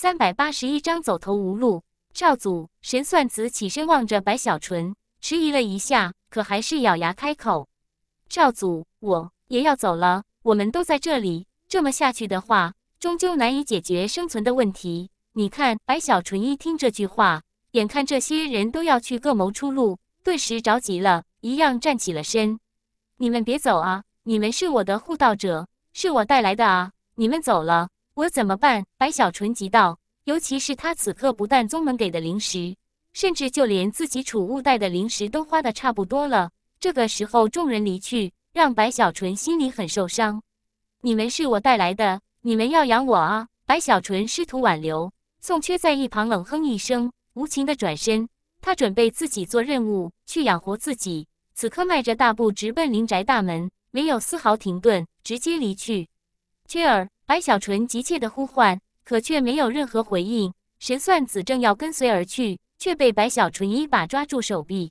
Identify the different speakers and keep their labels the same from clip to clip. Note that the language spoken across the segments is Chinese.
Speaker 1: 三百八十一章走投无路。少祖神算子起身望着白小纯，迟疑了一下，可还是咬牙开口：“少祖，我也要走了。我们都在这里，这么下去的话，终究难以解决生存的问题。你看。”白小纯一听这句话，眼看这些人都要去各谋出路，顿时着急了，一样站起了身：“你们别走啊！你们是我的护道者，是我带来的啊！你们走了。”我怎么办？白小纯急道。尤其是他此刻不但宗门给的零食，甚至就连自己储物袋的零食都花的差不多了。这个时候众人离去，让白小纯心里很受伤。你们是我带来的，你们要养我啊！白小纯试图挽留。宋缺在一旁冷哼一声，无情的转身。他准备自己做任务去养活自己。此刻迈着大步直奔林宅大门，没有丝毫停顿，直接离去。缺儿。白小纯急切的呼唤，可却没有任何回应。神算子正要跟随而去，却被白小纯一把抓住手臂。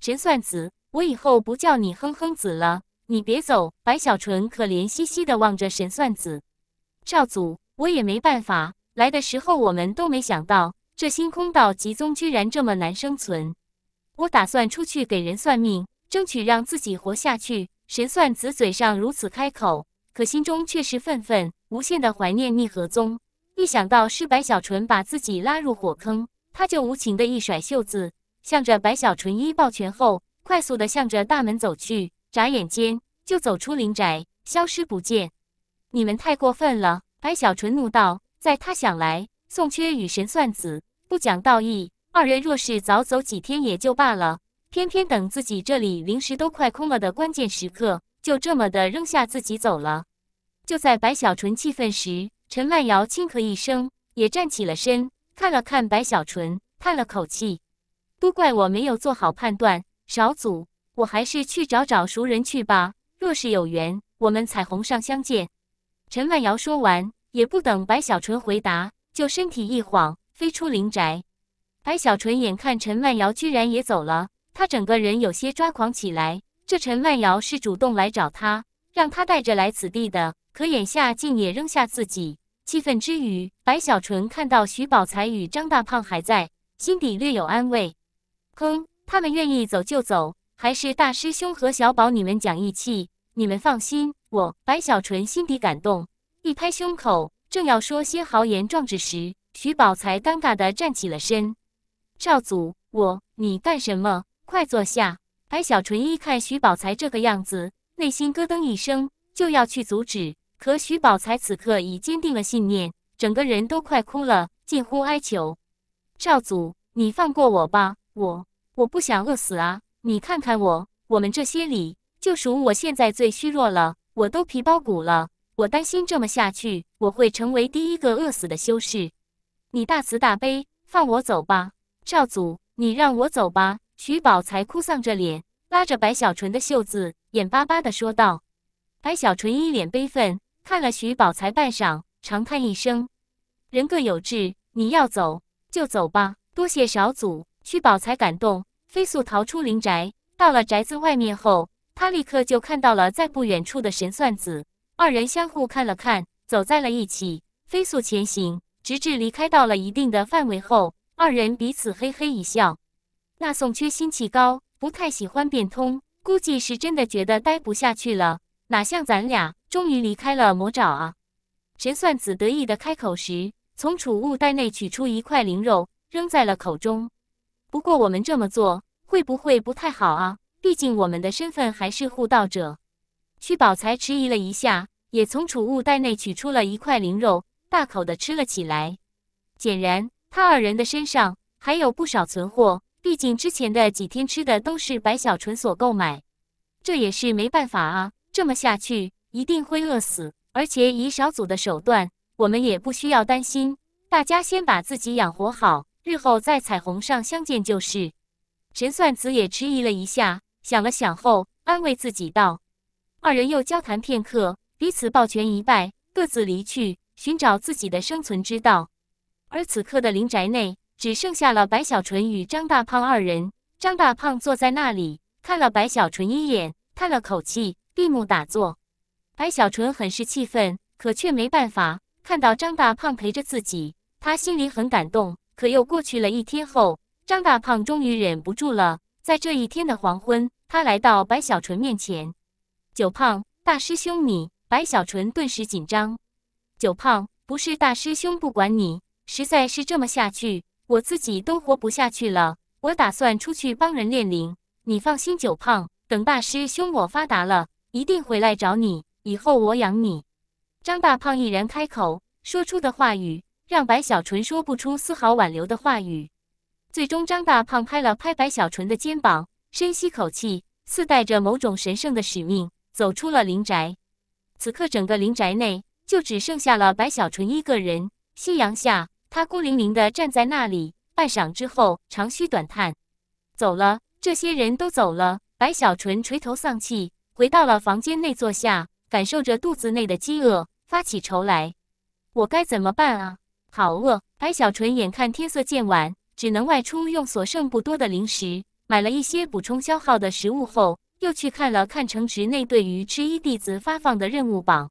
Speaker 1: 神算子，我以后不叫你哼哼子了，你别走。白小纯可怜兮兮的望着神算子。少祖，我也没办法，来的时候我们都没想到，这星空岛极宗居然这么难生存。我打算出去给人算命，争取让自己活下去。神算子嘴上如此开口。可心中却是愤愤，无限的怀念逆河宗。一想到是白小纯把自己拉入火坑，他就无情的一甩袖子，向着白小纯一抱拳后，快速的向着大门走去，眨眼间就走出林宅，消失不见。你们太过分了！白小纯怒道。在他想来，宋缺与神算子不讲道义，二人若是早走几天也就罢了，偏偏等自己这里灵石都快空了的关键时刻。就这么的扔下自己走了。就在白小纯气愤时，陈万瑶轻咳一声，也站起了身，看了看白小纯，叹了口气：“都怪我没有做好判断，少祖，我还是去找找熟人去吧。若是有缘，我们彩虹上相见。”陈万瑶说完，也不等白小纯回答，就身体一晃，飞出林宅。白小纯眼看陈万瑶居然也走了，他整个人有些抓狂起来。这陈万瑶是主动来找他，让他带着来此地的，可眼下竟也扔下自己。气愤之余，白小纯看到徐宝才与张大胖还在，心底略有安慰。哼，他们愿意走就走，还是大师兄和小宝你们讲义气，你们放心，我白小纯心底感动，一拍胸口，正要说些豪言壮志时，徐宝才尴尬地站起了身：“少祖，我你干什么？快坐下。”白小纯一看徐宝才这个样子，内心咯噔一声，就要去阻止。可徐宝才此刻已坚定了信念，整个人都快哭了，近乎哀求：“少祖，你放过我吧，我我不想饿死啊！你看看我，我们这些里就属我现在最虚弱了，我都皮包骨了。我担心这么下去，我会成为第一个饿死的修士。你大慈大悲，放我走吧，少祖，你让我走吧。”徐宝才哭丧着脸，拉着白小纯的袖子，眼巴巴地说道：“白小纯一脸悲愤，看了徐宝才半晌，长叹一声：‘人各有志，你要走就走吧。’多谢少祖。”徐宝才感动，飞速逃出林宅。到了宅子外面后，他立刻就看到了在不远处的神算子，二人相互看了看，走在了一起，飞速前行，直至离开到了一定的范围后，二人彼此嘿嘿一笑。那宋缺心气高，不太喜欢变通，估计是真的觉得待不下去了。哪像咱俩，终于离开了魔爪啊！神算子得意的开口时，从储物袋内取出一块灵肉，扔在了口中。不过我们这么做会不会不太好啊？毕竟我们的身份还是护道者。屈宝才迟疑了一下，也从储物袋内取出了一块灵肉，大口的吃了起来。显然，他二人的身上还有不少存货。毕竟之前的几天吃的都是白小纯所购买，这也是没办法啊。这么下去一定会饿死，而且以小组的手段，我们也不需要担心。大家先把自己养活好，日后在彩虹上相见就是。神算子也迟疑了一下，想了想后安慰自己道：“二人又交谈片刻，彼此抱拳一拜，各自离去，寻找自己的生存之道。”而此刻的灵宅内。只剩下了白小纯与张大胖二人。张大胖坐在那里，看了白小纯一眼，叹了口气，闭目打坐。白小纯很是气愤，可却没办法。看到张大胖陪着自己，他心里很感动。可又过去了一天后，张大胖终于忍不住了。在这一天的黄昏，他来到白小纯面前：“九胖大师兄，你……”白小纯顿时紧张：“九胖不是大师兄不管你，实在是这么下去。”我自己都活不下去了，我打算出去帮人练灵。你放心，九胖，等大师兄我发达了，一定回来找你。以后我养你。张大胖毅然开口说出的话语，让白小纯说不出丝毫挽留的话语。最终，张大胖拍了拍白小纯的肩膀，深吸口气，似带着某种神圣的使命，走出了灵宅。此刻，整个灵宅内就只剩下了白小纯一个人。夕阳下。他孤零零地站在那里，半晌之后长吁短叹，走了，这些人都走了。白小纯垂头丧气，回到了房间内坐下，感受着肚子内的饥饿，发起愁来。我该怎么办啊？好饿！白小纯眼看天色渐晚，只能外出用所剩不多的零食买了一些补充消耗的食物后，又去看了看城池内对于吃一弟子发放的任务榜，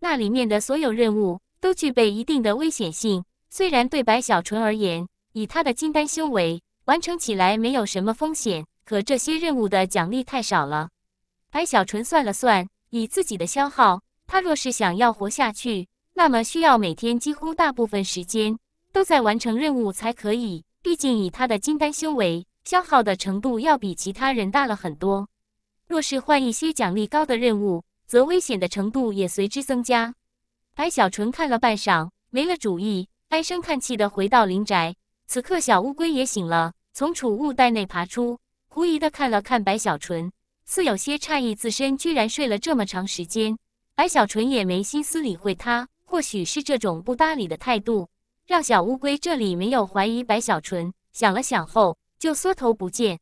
Speaker 1: 那里面的所有任务都具备一定的危险性。虽然对白小纯而言，以他的金丹修为完成起来没有什么风险，可这些任务的奖励太少了。白小纯算了算，以自己的消耗，他若是想要活下去，那么需要每天几乎大部分时间都在完成任务才可以。毕竟以他的金丹修为，消耗的程度要比其他人大了很多。若是换一些奖励高的任务，则危险的程度也随之增加。白小纯看了半晌，没了主意。唉声叹气的回到林宅，此刻小乌龟也醒了，从储物袋内爬出，狐疑的看了看白小纯，似有些诧异自身居然睡了这么长时间。白小纯也没心思理会他，或许是这种不搭理的态度，让小乌龟这里没有怀疑白小纯。想了想后，就缩头不见。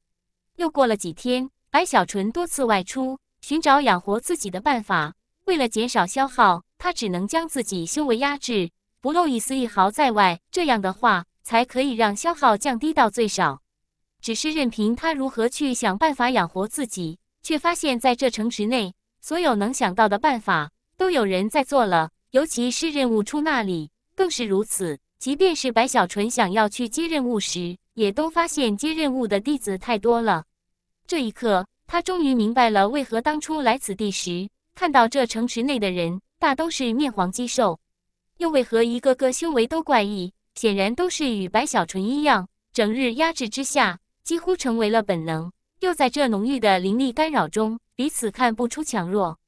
Speaker 1: 又过了几天，白小纯多次外出寻找养活自己的办法，为了减少消耗，他只能将自己修为压制。不露一丝一毫在外，这样的话才可以让消耗降低到最少。只是任凭他如何去想办法养活自己，却发现在这城池内，所有能想到的办法都有人在做了，尤其是任务处那里更是如此。即便是白小纯想要去接任务时，也都发现接任务的弟子太多了。这一刻，他终于明白了为何当初来此地时，看到这城池内的人大都是面黄肌瘦。又为何一个个修为都怪异？显然都是与白小纯一样，整日压制之下，几乎成为了本能。又在这浓郁的灵力干扰中，彼此看不出强弱。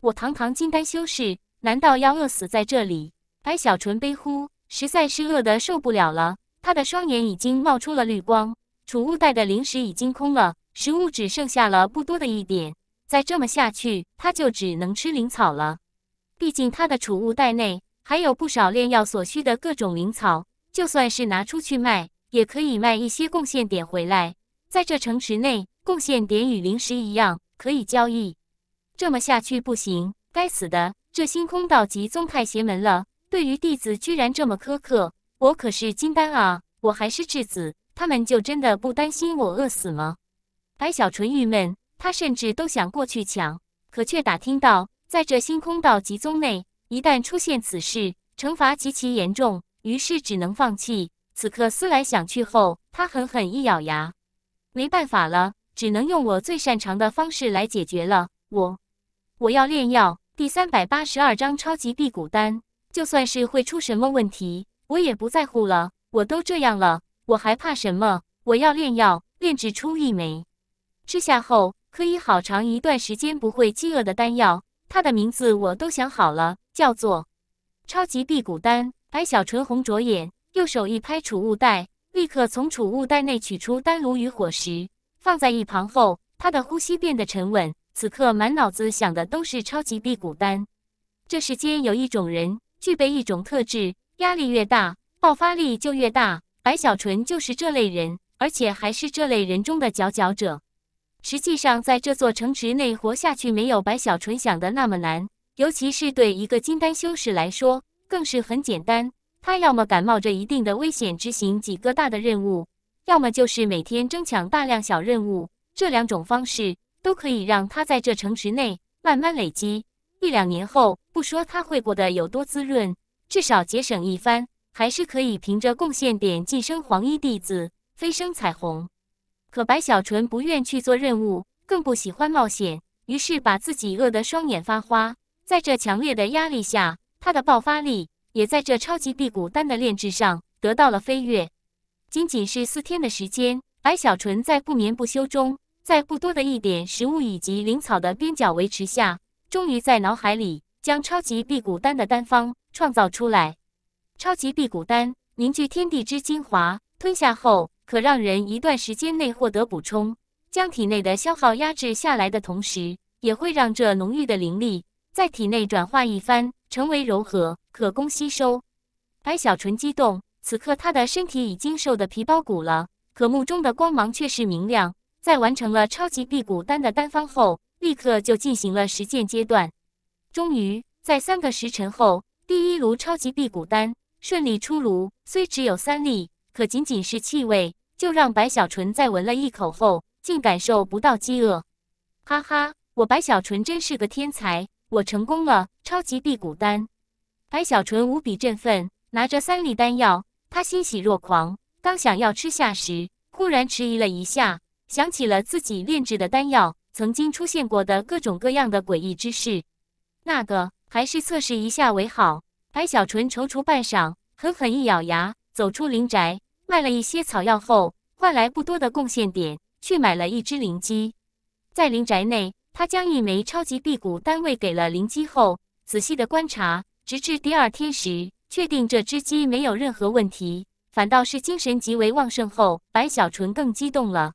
Speaker 1: 我堂堂金丹修士，难道要饿死在这里？白小纯悲呼，实在是饿得受不了了。他的双眼已经冒出了绿光，储物袋的灵石已经空了，食物只剩下了不多的一点。再这么下去，他就只能吃灵草了。毕竟他的储物袋内。还有不少炼药所需的各种灵草，就算是拿出去卖，也可以卖一些贡献点回来。在这城池内，贡献点与灵石一样可以交易。这么下去不行！该死的，这星空道极宗太邪门了，对于弟子居然这么苛刻！我可是金丹啊，我还是质子，他们就真的不担心我饿死吗？白小纯郁闷，他甚至都想过去抢，可却打听到，在这星空道集宗内。一旦出现此事，惩罚极其严重，于是只能放弃。此刻思来想去后，他狠狠一咬牙，没办法了，只能用我最擅长的方式来解决了。我，我要炼药。第三百八十二章超级辟谷丹，就算是会出什么问题，我也不在乎了。我都这样了，我还怕什么？我要炼药，炼制出一枚吃下后可以好长一段时间不会饥饿的丹药。它的名字我都想好了。叫做超级辟谷丹。白小纯红着眼，右手一拍储物袋，立刻从储物袋内取出丹炉与火石，放在一旁后，他的呼吸变得沉稳。此刻满脑子想的都是超级辟谷丹。这世间有一种人，具备一种特质：压力越大，爆发力就越大。白小纯就是这类人，而且还是这类人中的佼佼者。实际上，在这座城池内活下去，没有白小纯想的那么难。尤其是对一个金丹修士来说，更是很简单。他要么敢冒着一定的危险执行几个大的任务，要么就是每天争抢大量小任务。这两种方式都可以让他在这城池内慢慢累积。一两年后，不说他会过得有多滋润，至少节省一番，还是可以凭着贡献点晋升黄衣弟子，飞升彩虹。可白小纯不愿去做任务，更不喜欢冒险，于是把自己饿得双眼发花。在这强烈的压力下，他的爆发力也在这超级辟谷丹的炼制上得到了飞跃。仅仅是四天的时间，白小纯在不眠不休中，在不多的一点食物以及灵草的边角维持下，终于在脑海里将超级辟谷丹的丹方创造出来。超级辟谷丹凝聚天地之精华，吞下后可让人一段时间内获得补充，将体内的消耗压制下来的同时，也会让这浓郁的灵力。在体内转化一番，成为柔和，可供吸收。白小纯激动，此刻他的身体已经瘦得皮包骨了，可目中的光芒却是明亮。在完成了超级辟谷丹的丹方后，立刻就进行了实践阶段。终于，在三个时辰后，第一炉超级辟谷丹顺利出炉。虽只有三粒，可仅仅是气味，就让白小纯在闻了一口后，竟感受不到饥饿。哈哈，我白小纯真是个天才！我成功了！超级辟谷丹，白小纯无比振奋，拿着三粒丹药，他欣喜若狂。刚想要吃下时，忽然迟疑了一下，想起了自己炼制的丹药曾经出现过的各种各样的诡异之事。那个，还是测试一下为好。白小纯踌躇半晌，狠狠一咬牙，走出灵宅，卖了一些草药后，换来不多的贡献点，去买了一只灵鸡。在灵宅内。他将一枚超级辟谷丹喂给了灵鸡后，仔细的观察，直至第二天时，确定这只鸡没有任何问题，反倒是精神极为旺盛。后，白小纯更激动了，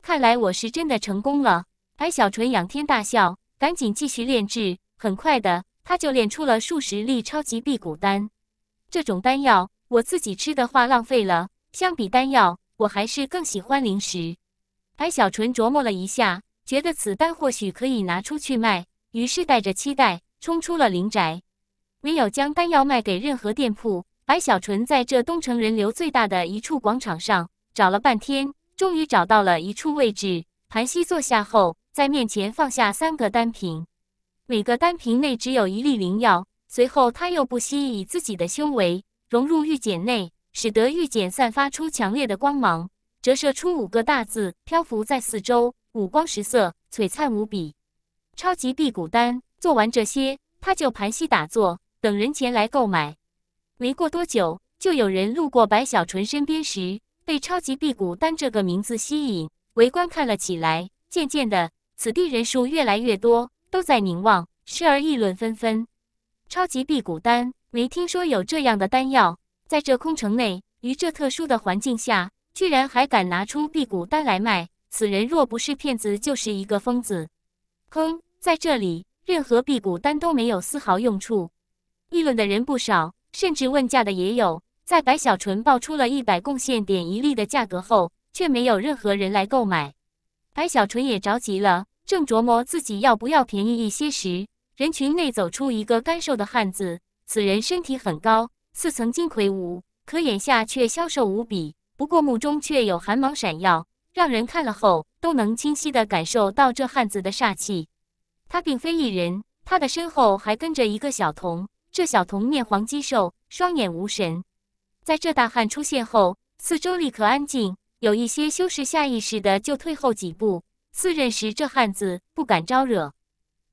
Speaker 1: 看来我是真的成功了。白小纯仰天大笑，赶紧继续炼制。很快的，他就炼出了数十粒超级辟谷丹。这种丹药我自己吃的话浪费了，相比丹药，我还是更喜欢零食。白小纯琢磨了一下。觉得此丹或许可以拿出去卖，于是带着期待冲出了灵宅，没有将丹药卖给任何店铺。白小纯在这东城人流最大的一处广场上找了半天，终于找到了一处位置，盘膝坐下后，在面前放下三个丹瓶，每个丹瓶内只有一粒灵药。随后他又不惜以自己的修为融入玉简内，使得玉简散发出强烈的光芒，折射出五个大字，漂浮在四周。五光十色，璀璨无比。超级辟谷丹做完这些，他就盘膝打坐，等人前来购买。没过多久，就有人路过白小纯身边时，被“超级辟谷丹”这个名字吸引，围观看了起来。渐渐的，此地人数越来越多，都在凝望，时而议论纷纷。超级辟谷丹，没听说有这样的丹药，在这空城内，于这特殊的环境下，居然还敢拿出辟谷丹来卖。此人若不是骗子，就是一个疯子。哼，在这里，任何辟谷丹都没有丝毫用处。议论的人不少，甚至问价的也有。在白小纯报出了一百贡献点一粒的价格后，却没有任何人来购买。白小纯也着急了，正琢磨自己要不要便宜一些时，人群内走出一个干瘦的汉子。此人身体很高，似曾经魁梧，可眼下却消瘦无比。不过目中却有寒芒闪耀。让人看了后都能清晰的感受到这汉子的煞气。他并非一人，他的身后还跟着一个小童。这小童面黄肌瘦，双眼无神。在这大汉出现后，四周立刻安静，有一些修士下意识的就退后几步，似认识这汉子，不敢招惹。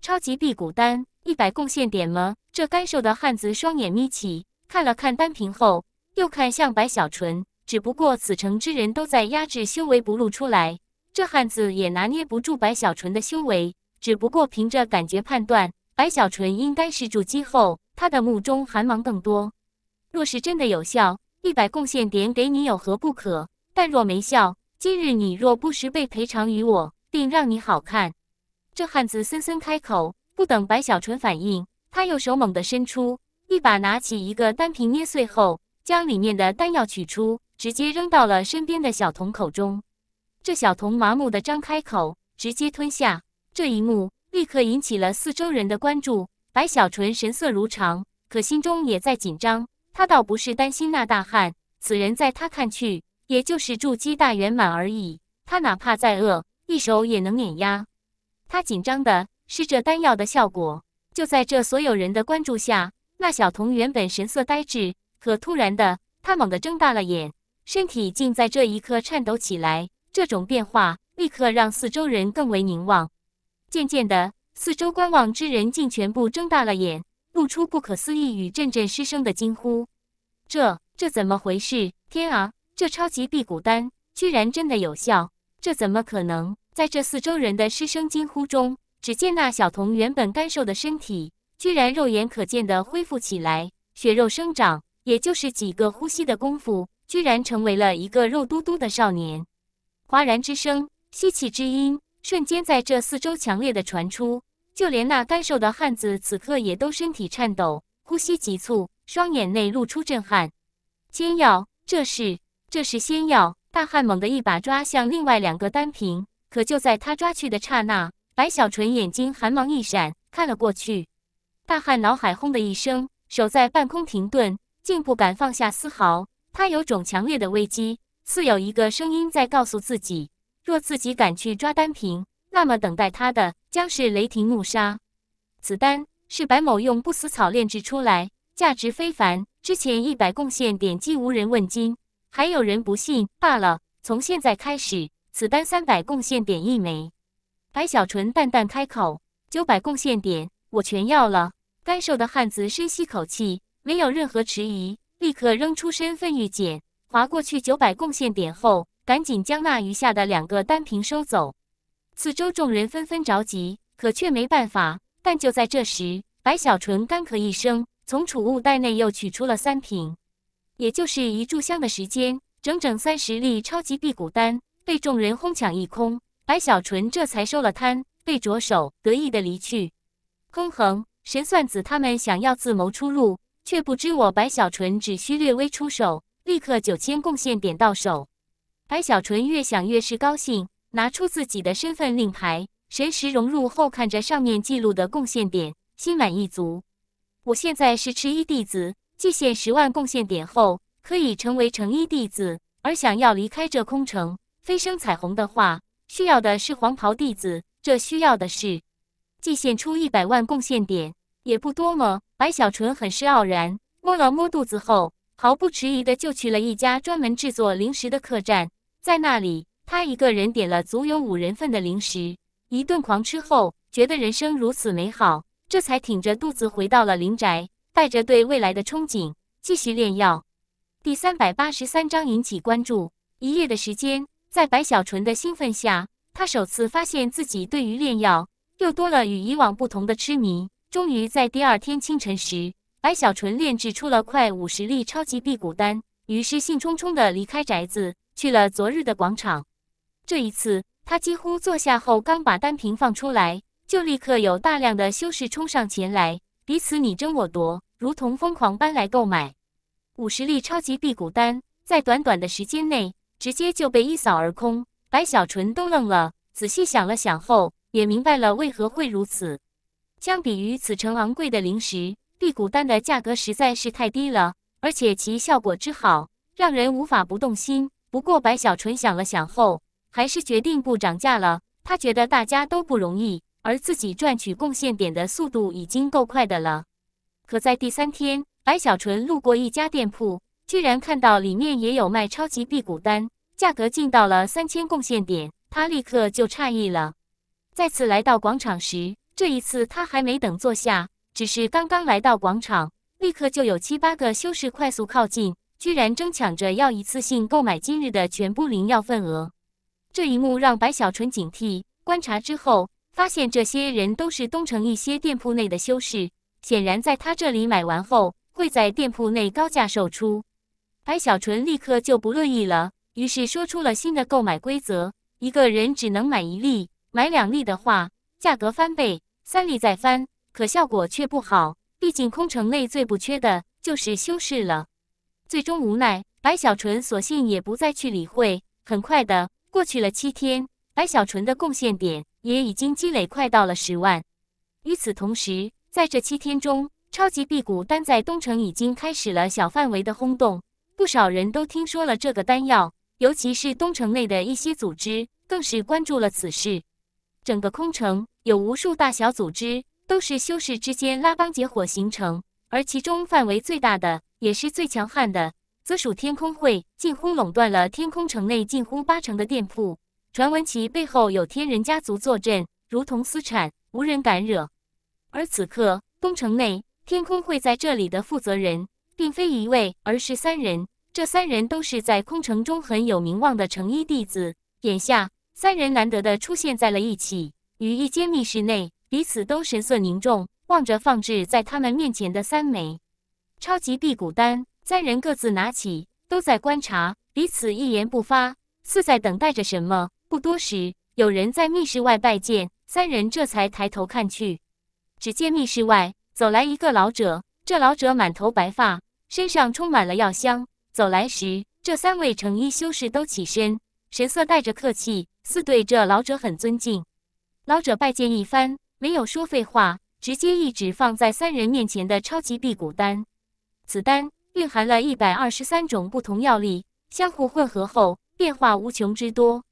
Speaker 1: 超级辟谷丹，一百贡献点吗？这干瘦的汉子双眼眯起，看了看丹瓶后，又看向白小纯。只不过此城之人都在压制修为不露出来，这汉子也拿捏不住白小纯的修为。只不过凭着感觉判断，白小纯应该是筑基后，他的目中寒芒更多。若是真的有效，一百贡献点给你有何不可？但若没效，今日你若不十被赔偿于我，定让你好看。这汉子森森开口，不等白小纯反应，他右手猛地伸出，一把拿起一个丹瓶捏碎后，将里面的丹药取出。直接扔到了身边的小童口中，这小童麻木的张开口，直接吞下。这一幕立刻引起了四周人的关注。白小纯神色如常，可心中也在紧张。他倒不是担心那大汉，此人在他看去，也就是筑基大圆满而已。他哪怕再饿，一手也能碾压。他紧张的是这丹药的效果。就在这所有人的关注下，那小童原本神色呆滞，可突然的，他猛地睁大了眼。身体竟在这一刻颤抖起来，这种变化立刻让四周人更为凝望。渐渐的，四周观望之人竟全部睁大了眼，露出不可思议与阵阵失声的惊呼：“这、这怎么回事？天啊，这超级辟谷丹居然真的有效！这怎么可能？”在这四周人的失声惊呼中，只见那小童原本干瘦的身体居然肉眼可见的恢复起来，血肉生长，也就是几个呼吸的功夫。居然成为了一个肉嘟嘟的少年，哗然之声，吸气之音，瞬间在这四周强烈的传出，就连那干瘦的汉子此刻也都身体颤抖，呼吸急促，双眼内露出震撼。仙药，这是，这是仙药！大汉猛地一把抓向另外两个丹瓶，可就在他抓去的刹那，白小纯眼睛寒芒一闪，看了过去，大汉脑海轰的一声，手在半空停顿，竟不敢放下丝毫。他有种强烈的危机，似有一个声音在告诉自己：若自己敢去抓丹平，那么等待他的将是雷霆怒杀。此丹是白某用不死草炼制出来，价值非凡。之前一百贡献点击无人问津，还有人不信罢了。从现在开始，此丹三百贡献点一枚。白小纯淡淡开口：“九百贡献点，我全要了。”干瘦的汉子深吸口气，没有任何迟疑。立刻扔出身份玉简，划过去九百贡献点后，赶紧将那余下的两个丹瓶收走。四周众人纷纷着急，可却没办法。但就在这时，白小纯干咳一声，从储物袋内又取出了三瓶，也就是一炷香的时间，整整三十粒超级辟谷丹被众人哄抢一空。白小纯这才收了摊，被着手得意的离去。空恒、神算子他们想要自谋出路。却不知我白小纯只需略微出手，立刻九千贡献点到手。白小纯越想越是高兴，拿出自己的身份令牌，神识融入后看着上面记录的贡献点，心满意足。我现在是赤衣弟子，祭献十万贡献点后可以成为橙衣弟子。而想要离开这空城，飞升彩虹的话，需要的是黄袍弟子，这需要的是祭献出一百万贡献点，也不多么。白小纯很是傲然，摸了摸肚子后，毫不迟疑的就去了一家专门制作零食的客栈，在那里，他一个人点了足有五人份的零食，一顿狂吃后，觉得人生如此美好，这才挺着肚子回到了林宅，带着对未来的憧憬，继续炼药。第三百八十三章引起关注。一夜的时间，在白小纯的兴奋下，他首次发现自己对于炼药又多了与以往不同的痴迷。终于在第二天清晨时，白小纯炼制出了快五十粒超级辟谷丹，于是兴冲冲地离开宅子，去了昨日的广场。这一次，他几乎坐下后刚把丹瓶放出来，就立刻有大量的修士冲上前来，彼此你争我夺，如同疯狂般来购买。五十粒超级辟谷丹在短短的时间内，直接就被一扫而空。白小纯都愣了，仔细想了想后，也明白了为何会如此。相比于此城昂贵的零食，辟谷丹的价格实在是太低了，而且其效果之好，让人无法不动心。不过白小纯想了想后，还是决定不涨价了。他觉得大家都不容易，而自己赚取贡献点的速度已经够快的了。可在第三天，白小纯路过一家店铺，居然看到里面也有卖超级辟谷丹，价格进到了三千贡献点，他立刻就诧异了。再次来到广场时，这一次，他还没等坐下，只是刚刚来到广场，立刻就有七八个修士快速靠近，居然争抢着要一次性购买今日的全部灵药份额。这一幕让白小纯警惕，观察之后发现，这些人都是东城一些店铺内的修士，显然在他这里买完后，会在店铺内高价售出。白小纯立刻就不乐意了，于是说出了新的购买规则：一个人只能买一粒，买两粒的话，价格翻倍。三力再翻，可效果却不好。毕竟空城内最不缺的就是修士了。最终无奈，白小纯索性也不再去理会。很快的过去了七天，白小纯的贡献点也已经积累快到了十万。与此同时，在这七天中，超级辟谷丹在东城已经开始了小范围的轰动，不少人都听说了这个丹药，尤其是东城内的一些组织，更是关注了此事。整个空城有无数大小组织，都是修士之间拉帮结伙形成，而其中范围最大的，也是最强悍的，则属天空会，近乎垄断了天空城内近乎八成的店铺。传闻其背后有天人家族坐镇，如同私产，无人敢惹。而此刻，空城内天空会在这里的负责人，并非一位，而是三人。这三人都是在空城中很有名望的成衣弟子，眼下。三人难得的出现在了一起，于一间密室内，彼此都神色凝重，望着放置在他们面前的三枚超级辟谷丹。三人各自拿起，都在观察，彼此一言不发，似在等待着什么。不多时，有人在密室外拜见，三人这才抬头看去，只见密室外走来一个老者。这老者满头白发，身上充满了药香。走来时，这三位成衣修士都起身。神色带着客气，似对这老者很尊敬。老者拜见一番，没有说废话，直接一指放在三人面前的超级辟谷丹。此丹蕴含了一百二十三种不同药力，相互混合后变化无穷之多。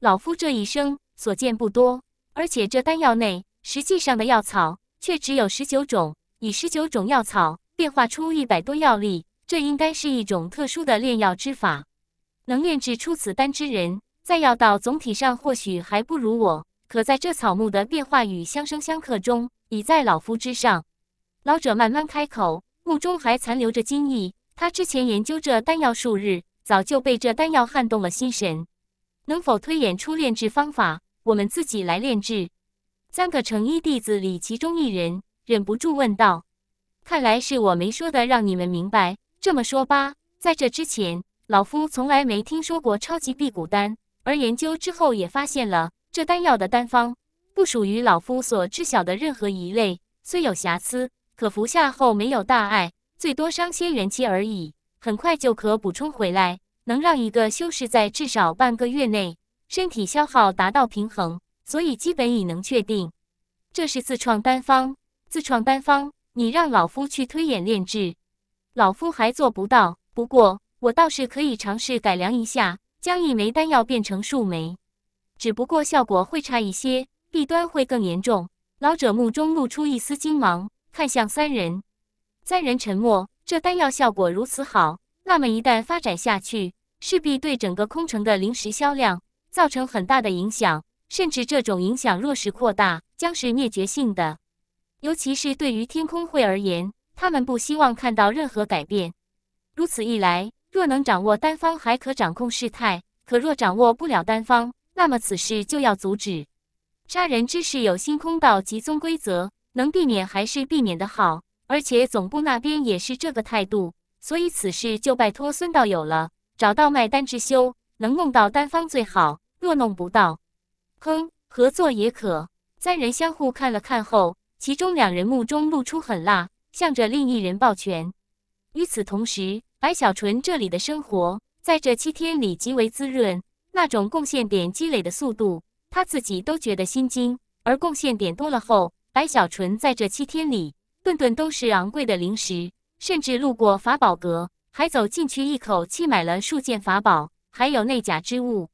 Speaker 1: 老夫这一生所见不多，而且这丹药内实际上的药草却只有十九种，以十九种药草变化出一百多药力，这应该是一种特殊的炼药之法。能炼制出此丹之人，在药道总体上或许还不如我，可在这草木的变化与相生相克中，已在老夫之上。老者慢慢开口，目中还残留着惊异。他之前研究这丹药数日，早就被这丹药撼动了心神。能否推演出炼制方法？我们自己来炼制。三个成衣弟子里，其中一人忍不住问道：“看来是我没说的，让你们明白。这么说吧，在这之前。”老夫从来没听说过超级辟谷丹，而研究之后也发现了这丹药的丹方不属于老夫所知晓的任何一类。虽有瑕疵，可服下后没有大碍，最多伤些元气而已，很快就可补充回来，能让一个修士在至少半个月内身体消耗达到平衡。所以基本已能确定，这是自创丹方。自创丹方，你让老夫去推演炼制，老夫还做不到。不过。我倒是可以尝试改良一下，将一枚丹药变成数枚，只不过效果会差一些，弊端会更严重。老者目中露出一丝惊芒，看向三人。三人沉默。这丹药效果如此好，那么一旦发展下去，势必对整个空城的临时销量造成很大的影响，甚至这种影响若是扩大，将是灭绝性的。尤其是对于天空会而言，他们不希望看到任何改变。如此一来。若能掌握单方，还可掌控事态；可若掌握不了单方，那么此事就要阻止。杀人之事有星空道极宗规则，能避免还是避免的好。而且总部那边也是这个态度，所以此事就拜托孙道友了。找到卖单之修，能弄到单方最好；若弄不到，哼，合作也可。三人相互看了看后，其中两人目中露出狠辣，向着另一人抱拳。与此同时。白小纯这里的生活，在这七天里极为滋润，那种贡献点积累的速度，他自己都觉得心惊。而贡献点多了后，白小纯在这七天里顿顿都是昂贵的零食，甚至路过法宝阁，还走进去一口气买了数件法宝，还有内甲之物。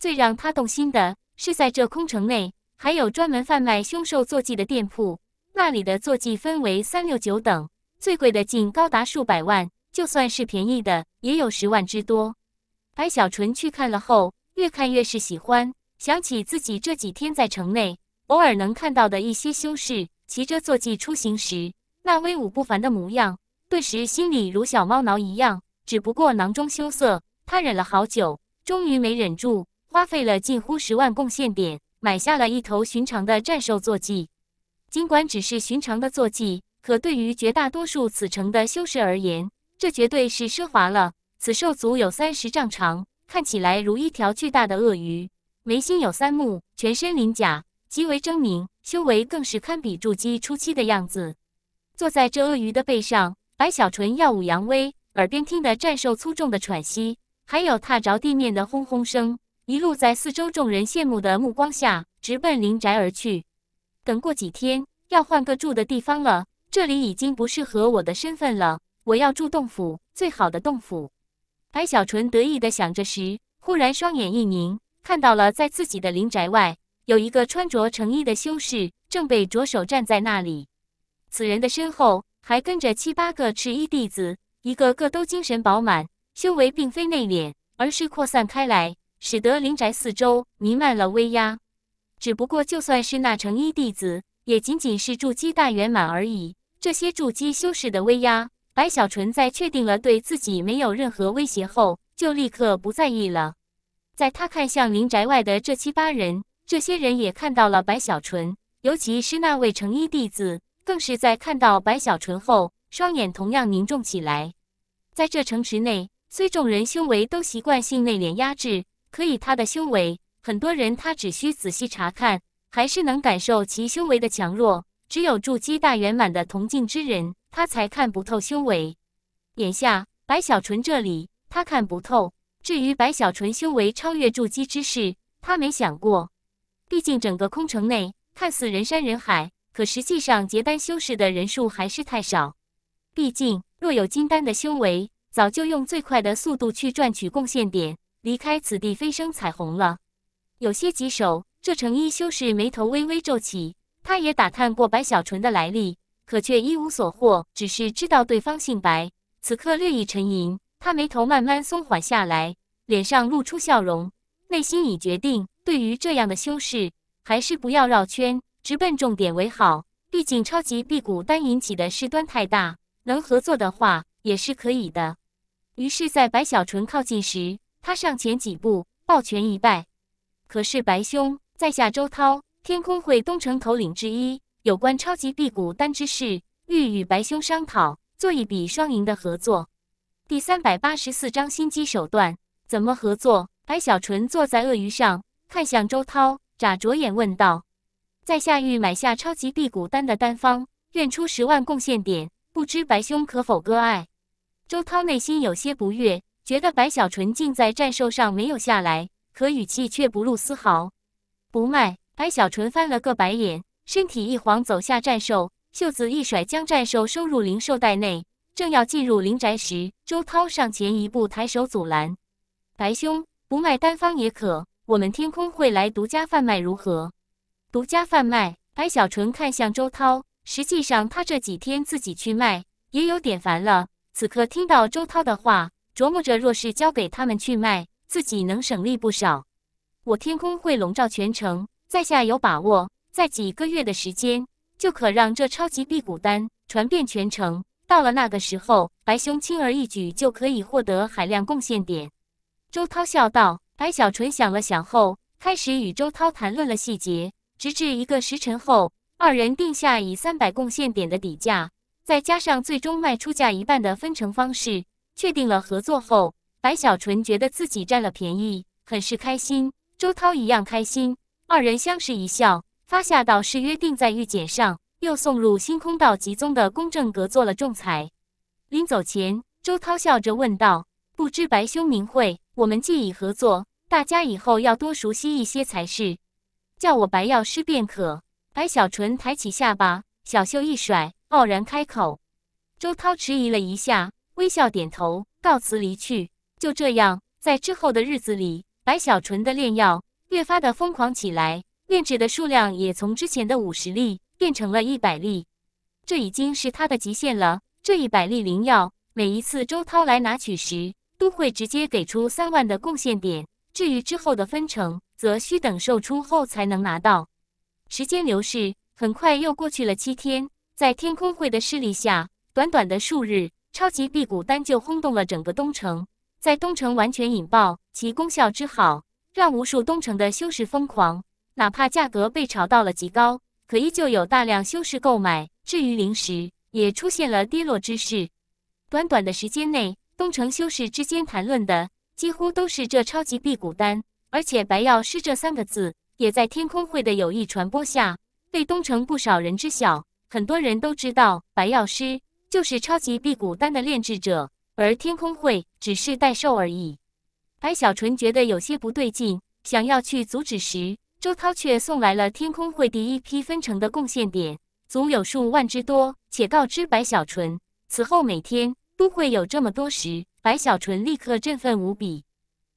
Speaker 1: 最让他动心的是，在这空城内还有专门贩卖凶兽坐骑的店铺，那里的坐骑分为三六九等，最贵的竟高达数百万。就算是便宜的，也有十万之多。白小纯去看了后，越看越是喜欢，想起自己这几天在城内偶尔能看到的一些修士骑着坐骑出行时那威武不凡的模样，顿时心里如小猫挠一样。只不过囊中羞涩，他忍了好久，终于没忍住，花费了近乎十万贡献点买下了一头寻常的战兽坐骑。尽管只是寻常的坐骑，可对于绝大多数此城的修士而言，这绝对是奢华了！此兽足有三十丈长，看起来如一条巨大的鳄鱼，眉心有三目，全身鳞甲，极为狰狞，修为更是堪比筑基初期的样子。坐在这鳄鱼的背上，白小纯耀武扬威，耳边听得战兽粗重的喘息，还有踏着地面的轰轰声，一路在四周众人羡慕的目光下，直奔林宅而去。等过几天，要换个住的地方了，这里已经不适合我的身份了。我要住洞府，最好的洞府。白小纯得意的想着时，忽然双眼一凝，看到了在自己的灵宅外，有一个穿着成衣的修士正被着手站在那里。此人的身后还跟着七八个赤衣弟子，一个个都精神饱满，修为并非内敛，而是扩散开来，使得灵宅四周弥漫了威压。只不过，就算是那成衣弟子，也仅仅是筑基大圆满而已。这些筑基修士的威压。白小纯在确定了对自己没有任何威胁后，就立刻不在意了。在他看向林宅外的这七八人，这些人也看到了白小纯，尤其是那位成衣弟子，更是在看到白小纯后，双眼同样凝重起来。在这城池内，虽众人修为都习惯性内敛压制，可以他的修为，很多人他只需仔细查看，还是能感受其修为的强弱。只有筑基大圆满的同境之人。他才看不透修为，眼下白小纯这里他看不透。至于白小纯修为超越筑基之事，他没想过。毕竟整个空城内看似人山人海，可实际上结丹修士的人数还是太少。毕竟若有金丹的修为，早就用最快的速度去赚取贡献点，离开此地飞升彩虹了。有些棘手，这成衣修士眉头微微皱起。他也打探过白小纯的来历。可却一无所获，只是知道对方姓白。此刻略一沉吟，他眉头慢慢松缓下来，脸上露出笑容，内心已决定：对于这样的修饰，还是不要绕圈，直奔重点为好。毕竟超级辟谷丹引起的事端太大，能合作的话也是可以的。于是，在白小纯靠近时，他上前几步，抱拳一拜：“可是白兄，在下周涛，天空会东城头领之一。”有关超级辟谷丹之事，欲与白兄商讨，做一笔双赢的合作。第三百八十四章心机手段，怎么合作？白小纯坐在鳄鱼上，看向周涛，眨着眼问道：“在下欲买下超级辟谷丹的丹方，愿出十万贡献点，不知白兄可否割爱？”周涛内心有些不悦，觉得白小纯竟在战术上没有下来，可语气却不露丝毫。不卖。白小纯翻了个白眼。身体一晃，走下战兽，袖子一甩，将战兽收入灵兽袋内。正要进入灵宅时，周涛上前一步，抬手阻拦：“白兄，不卖单方也可，我们天空会来独家贩卖，如何？”“独家贩卖。”白小纯看向周涛。实际上，他这几天自己去卖也有点烦了。此刻听到周涛的话，琢磨着若是交给他们去卖，自己能省力不少。我天空会笼罩全城，在下有把握。在几个月的时间，就可让这超级辟谷丹传遍全城。到了那个时候，白兄轻而易举就可以获得海量贡献点。周涛笑道。白小纯想了想后，开始与周涛谈论了细节，直至一个时辰后，二人定下以三百贡献点的底价，再加上最终卖出价一半的分成方式，确定了合作后，白小纯觉得自己占了便宜，很是开心。周涛一样开心，二人相视一笑。发下道誓，约定在玉简上，又送入星空道集宗的公正阁做了仲裁。临走前，周涛笑着问道：“不知白兄名讳，我们既已合作，大家以后要多熟悉一些才是。叫我白药师便可。”白小纯抬起下巴，小袖一甩，傲然开口。周涛迟疑了一下，微笑点头，告辞离去。就这样，在之后的日子里，白小纯的炼药越发的疯狂起来。炼制的数量也从之前的五十粒变成了一百粒，这已经是他的极限了。这一百粒灵药，每一次周涛来拿取时，都会直接给出三万的贡献点。至于之后的分成，则需等售出后才能拿到。时间流逝，很快又过去了七天。在天空会的势力下，短短的数日，超级辟谷丹就轰动了整个东城。在东城完全引爆，其功效之好，让无数东城的修士疯狂。哪怕价格被炒到了极高，可依旧有大量修士购买。至于灵石，也出现了跌落之势。短短的时间内，东城修士之间谈论的几乎都是这超级辟谷丹，而且“白药师”这三个字也在天空会的有意传播下，被东城不少人知晓。很多人都知道，白药师就是超级辟谷丹的炼制者，而天空会只是代售而已。白小纯觉得有些不对劲，想要去阻止时。周涛却送来了天空会第一批分成的贡献点，总有数万之多，且告知白小纯，此后每天都会有这么多。时，白小纯立刻振奋无比。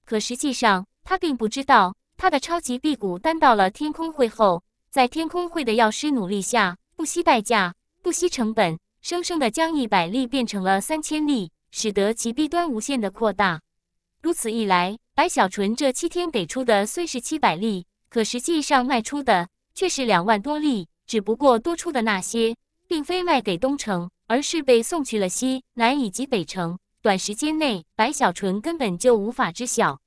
Speaker 1: 可实际上，他并不知道，他的超级辟谷丹到了天空会后，在天空会的药师努力下，不惜代价、不惜成本，生生的将一百粒变成了三千粒，使得其弊端无限的扩大。如此一来，白小纯这七天给出的虽是七百粒。可实际上卖出的却是两万多粒，只不过多出的那些，并非卖给东城，而是被送去了西南以及北城。短时间内，白小纯根本就无法知晓，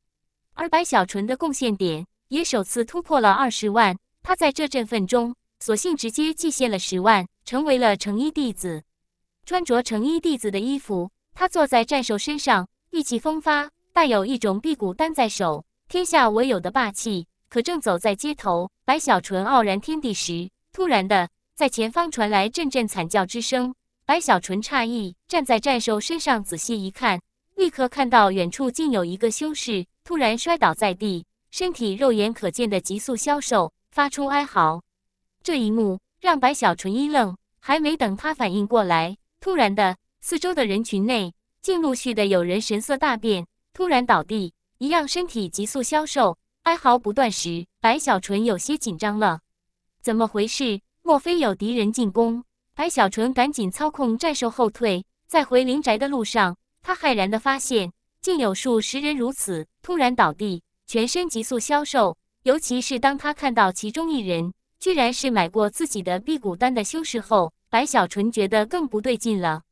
Speaker 1: 而白小纯的贡献点也首次突破了二十万。他在这振奋中，索性直接寄献了十万，成为了成衣弟子，穿着成衣弟子的衣服，他坐在战兽身上，意气风发，带有一种辟谷丹在手，天下我有的霸气。可正走在街头，白小纯傲然天地时，突然的在前方传来阵阵惨叫之声。白小纯诧异，站在战兽身上仔细一看，立刻看到远处竟有一个修士突然摔倒在地，身体肉眼可见的急速消瘦，发出哀嚎。这一幕让白小纯一愣，还没等他反应过来，突然的四周的人群内竟陆续的有人神色大变，突然倒地，一样身体急速消瘦。哀嚎不断时，白小纯有些紧张了。怎么回事？莫非有敌人进攻？白小纯赶紧操控战兽后退。在回林宅的路上，他骇然的发现，竟有数十人如此突然倒地，全身急速消瘦。尤其是当他看到其中一人，居然是买过自己的辟谷丹的修士后，白小纯觉得更不对劲了。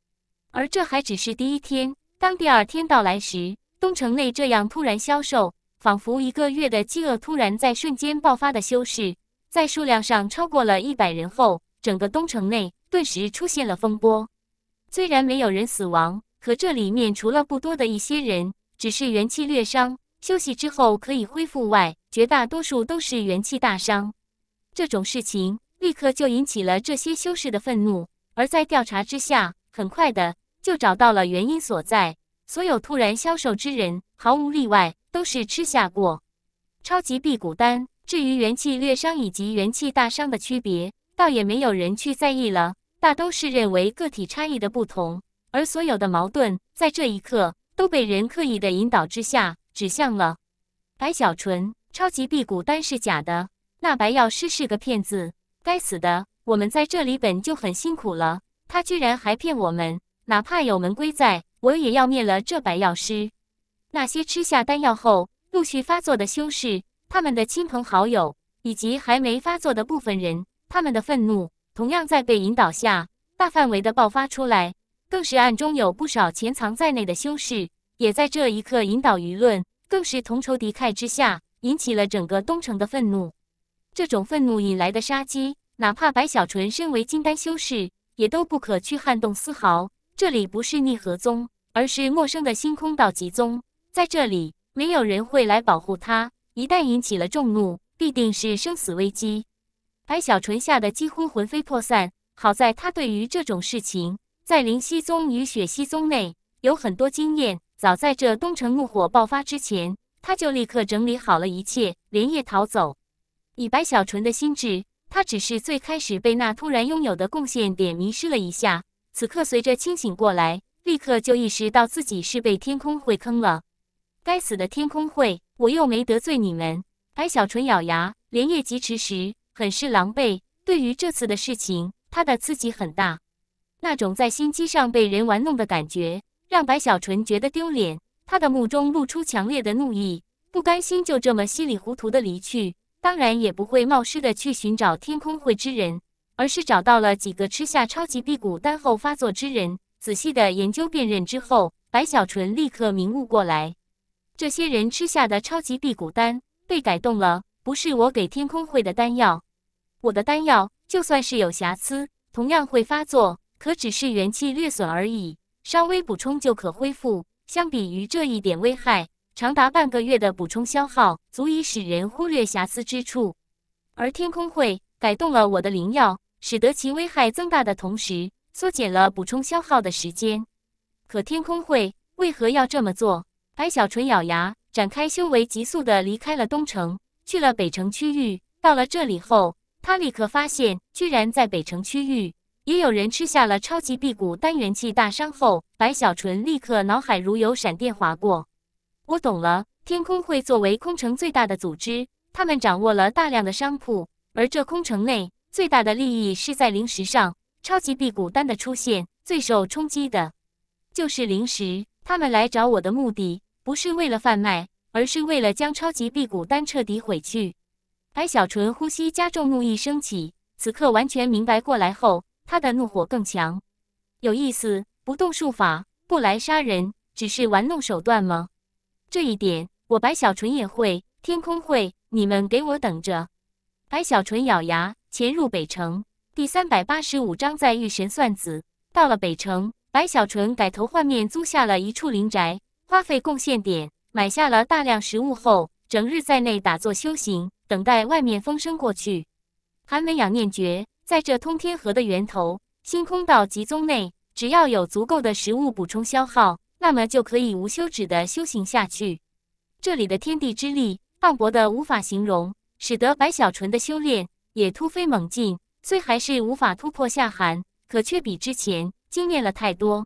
Speaker 1: 而这还只是第一天。当第二天到来时，东城内这样突然消瘦。仿佛一个月的饥饿突然在瞬间爆发的修士，在数量上超过了一百人后，整个东城内顿时出现了风波。虽然没有人死亡，可这里面除了不多的一些人只是元气略伤，休息之后可以恢复外，绝大多数都是元气大伤。这种事情立刻就引起了这些修士的愤怒，而在调查之下，很快的就找到了原因所在。所有突然消瘦之人，毫无例外。都是吃下过超级辟谷丹。至于元气略伤以及元气大伤的区别，倒也没有人去在意了，大都是认为个体差异的不同。而所有的矛盾在这一刻，都被人刻意的引导之下指向了白小纯。超级辟谷丹是假的，那白药师是个骗子！该死的，我们在这里本就很辛苦了，他居然还骗我们！哪怕有门规在，我也要灭了这白药师！那些吃下丹药后陆续发作的修士，他们的亲朋好友，以及还没发作的部分人，他们的愤怒同样在被引导下大范围的爆发出来，更是暗中有不少潜藏在内的修士，也在这一刻引导舆论，更是同仇敌忾之下，引起了整个东城的愤怒。这种愤怒引来的杀机，哪怕白小纯身为金丹修士，也都不可去撼动丝毫。这里不是逆河宗，而是陌生的星空道极宗。在这里，没有人会来保护他。一旦引起了众怒，必定是生死危机。白小纯吓得几乎魂飞魄散。好在他对于这种事情，在灵溪宗与雪溪宗内有很多经验。早在这东城怒火爆发之前，他就立刻整理好了一切，连夜逃走。以白小纯的心智，他只是最开始被那突然拥有的贡献点迷失了一下。此刻随着清醒过来，立刻就意识到自己是被天空会坑了。该死的天空会！我又没得罪你们。白小纯咬牙连夜疾驰时，很是狼狈。对于这次的事情，他的刺激很大，那种在心机上被人玩弄的感觉，让白小纯觉得丢脸。他的目中露出强烈的怒意，不甘心就这么稀里糊涂的离去，当然也不会冒失的去寻找天空会之人，而是找到了几个吃下超级辟谷丹后发作之人，仔细的研究辨认之后，白小纯立刻明悟过来。这些人吃下的超级辟谷丹被改动了，不是我给天空会的丹药。我的丹药就算是有瑕疵，同样会发作，可只是元气略损而已，稍微补充就可恢复。相比于这一点危害，长达半个月的补充消耗足以使人忽略瑕疵之处。而天空会改动了我的灵药，使得其危害增大的同时，缩减了补充消耗的时间。可天空会为何要这么做？白小纯咬牙展开修为，急速的离开了东城，去了北城区域。到了这里后，他立刻发现，居然在北城区域也有人吃下了超级辟谷丹，元气大伤后，白小纯立刻脑海如有闪电划过，我懂了。天空会作为空城最大的组织，他们掌握了大量的商铺，而这空城内最大的利益是在灵石上。超级辟谷丹的出现，最受冲击的，就是灵石。他们来找我的目的。不是为了贩卖，而是为了将超级辟谷丹彻底毁去。白小纯呼吸加重，怒意升起。此刻完全明白过来后，他的怒火更强。有意思，不动术法，不来杀人，只是玩弄手段吗？这一点，我白小纯也会。天空会，你们给我等着！白小纯咬牙潜入北城。第三百八十五章，在遇神算子。到了北城，白小纯改头换面，租下了一处灵宅。花费贡献点买下了大量食物后，整日在内打坐修行，等待外面风声过去。寒门养念诀在这通天河的源头，星空道极宗内，只要有足够的食物补充消耗，那么就可以无休止的修行下去。这里的天地之力磅礴得无法形容，使得白小纯的修炼也突飞猛进。虽还是无法突破下寒，可却比之前惊艳了太多。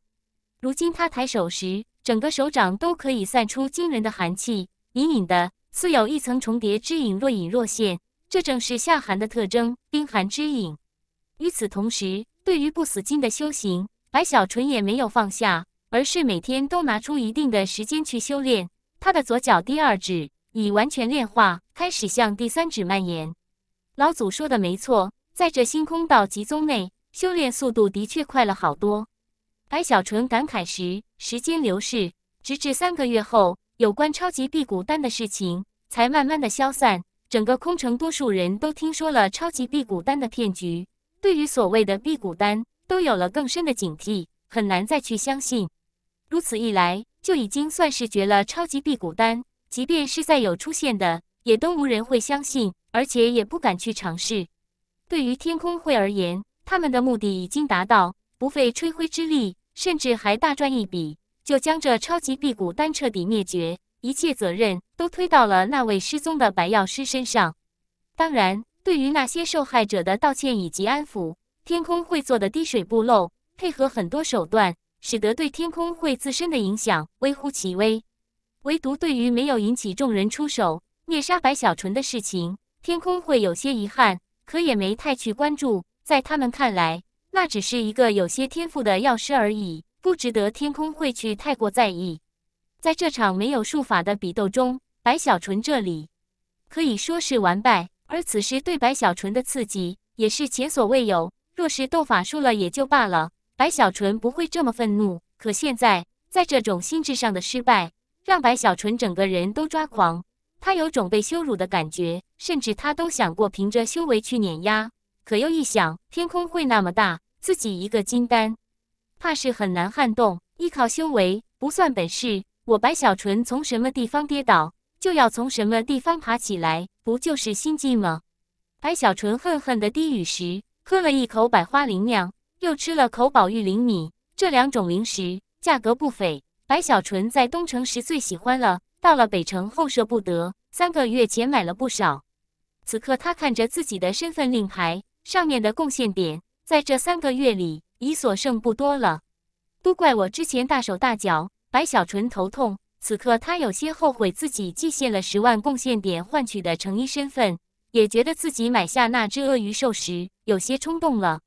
Speaker 1: 如今他抬手时。整个手掌都可以散出惊人的寒气，隐隐的似有一层重叠之影若隐若现，这正是夏寒的特征——冰寒之影。与此同时，对于不死金的修行，白小纯也没有放下，而是每天都拿出一定的时间去修炼。他的左脚第二指已完全炼化，开始向第三指蔓延。老祖说的没错，在这星空道极宗内，修炼速度的确快了好多。白小纯感慨时，时间流逝，直至三个月后，有关超级辟谷丹的事情才慢慢的消散。整个空城，多数人都听说了超级辟谷丹的骗局，对于所谓的辟谷丹，都有了更深的警惕，很难再去相信。如此一来，就已经算是绝了超级辟谷丹。即便是再有出现的，也都无人会相信，而且也不敢去尝试。对于天空会而言，他们的目的已经达到，不费吹灰之力。甚至还大赚一笔，就将这超级辟谷丹彻底灭绝，一切责任都推到了那位失踪的白药师身上。当然，对于那些受害者的道歉以及安抚，天空会做的滴水不漏，配合很多手段，使得对天空会自身的影响微乎其微。唯独对于没有引起众人出手灭杀白小纯的事情，天空会有些遗憾，可也没太去关注。在他们看来。那只是一个有些天赋的药师而已，不值得天空会去太过在意。在这场没有术法的比斗中，白小纯这里可以说是完败。而此时对白小纯的刺激也是前所未有。若是斗法输了也就罢了，白小纯不会这么愤怒。可现在在这种心智上的失败，让白小纯整个人都抓狂。他有种被羞辱的感觉，甚至他都想过凭着修为去碾压。可又一想，天空会那么大。自己一个金丹，怕是很难撼动。依靠修为不算本事，我白小纯从什么地方跌倒，就要从什么地方爬起来，不就是心计吗？白小纯恨恨的低语时，喝了一口百花灵酿，又吃了口宝玉灵米。这两种零食价格不菲，白小纯在东城时最喜欢了，到了北城后舍不得，三个月前买了不少。此刻他看着自己的身份令牌上面的贡献点。在这三个月里，已所剩不多了。都怪我之前大手大脚。白小纯头痛，此刻他有些后悔自己寄献了十万贡献点换取的成衣身份，也觉得自己买下那只鳄鱼兽时有些冲动了。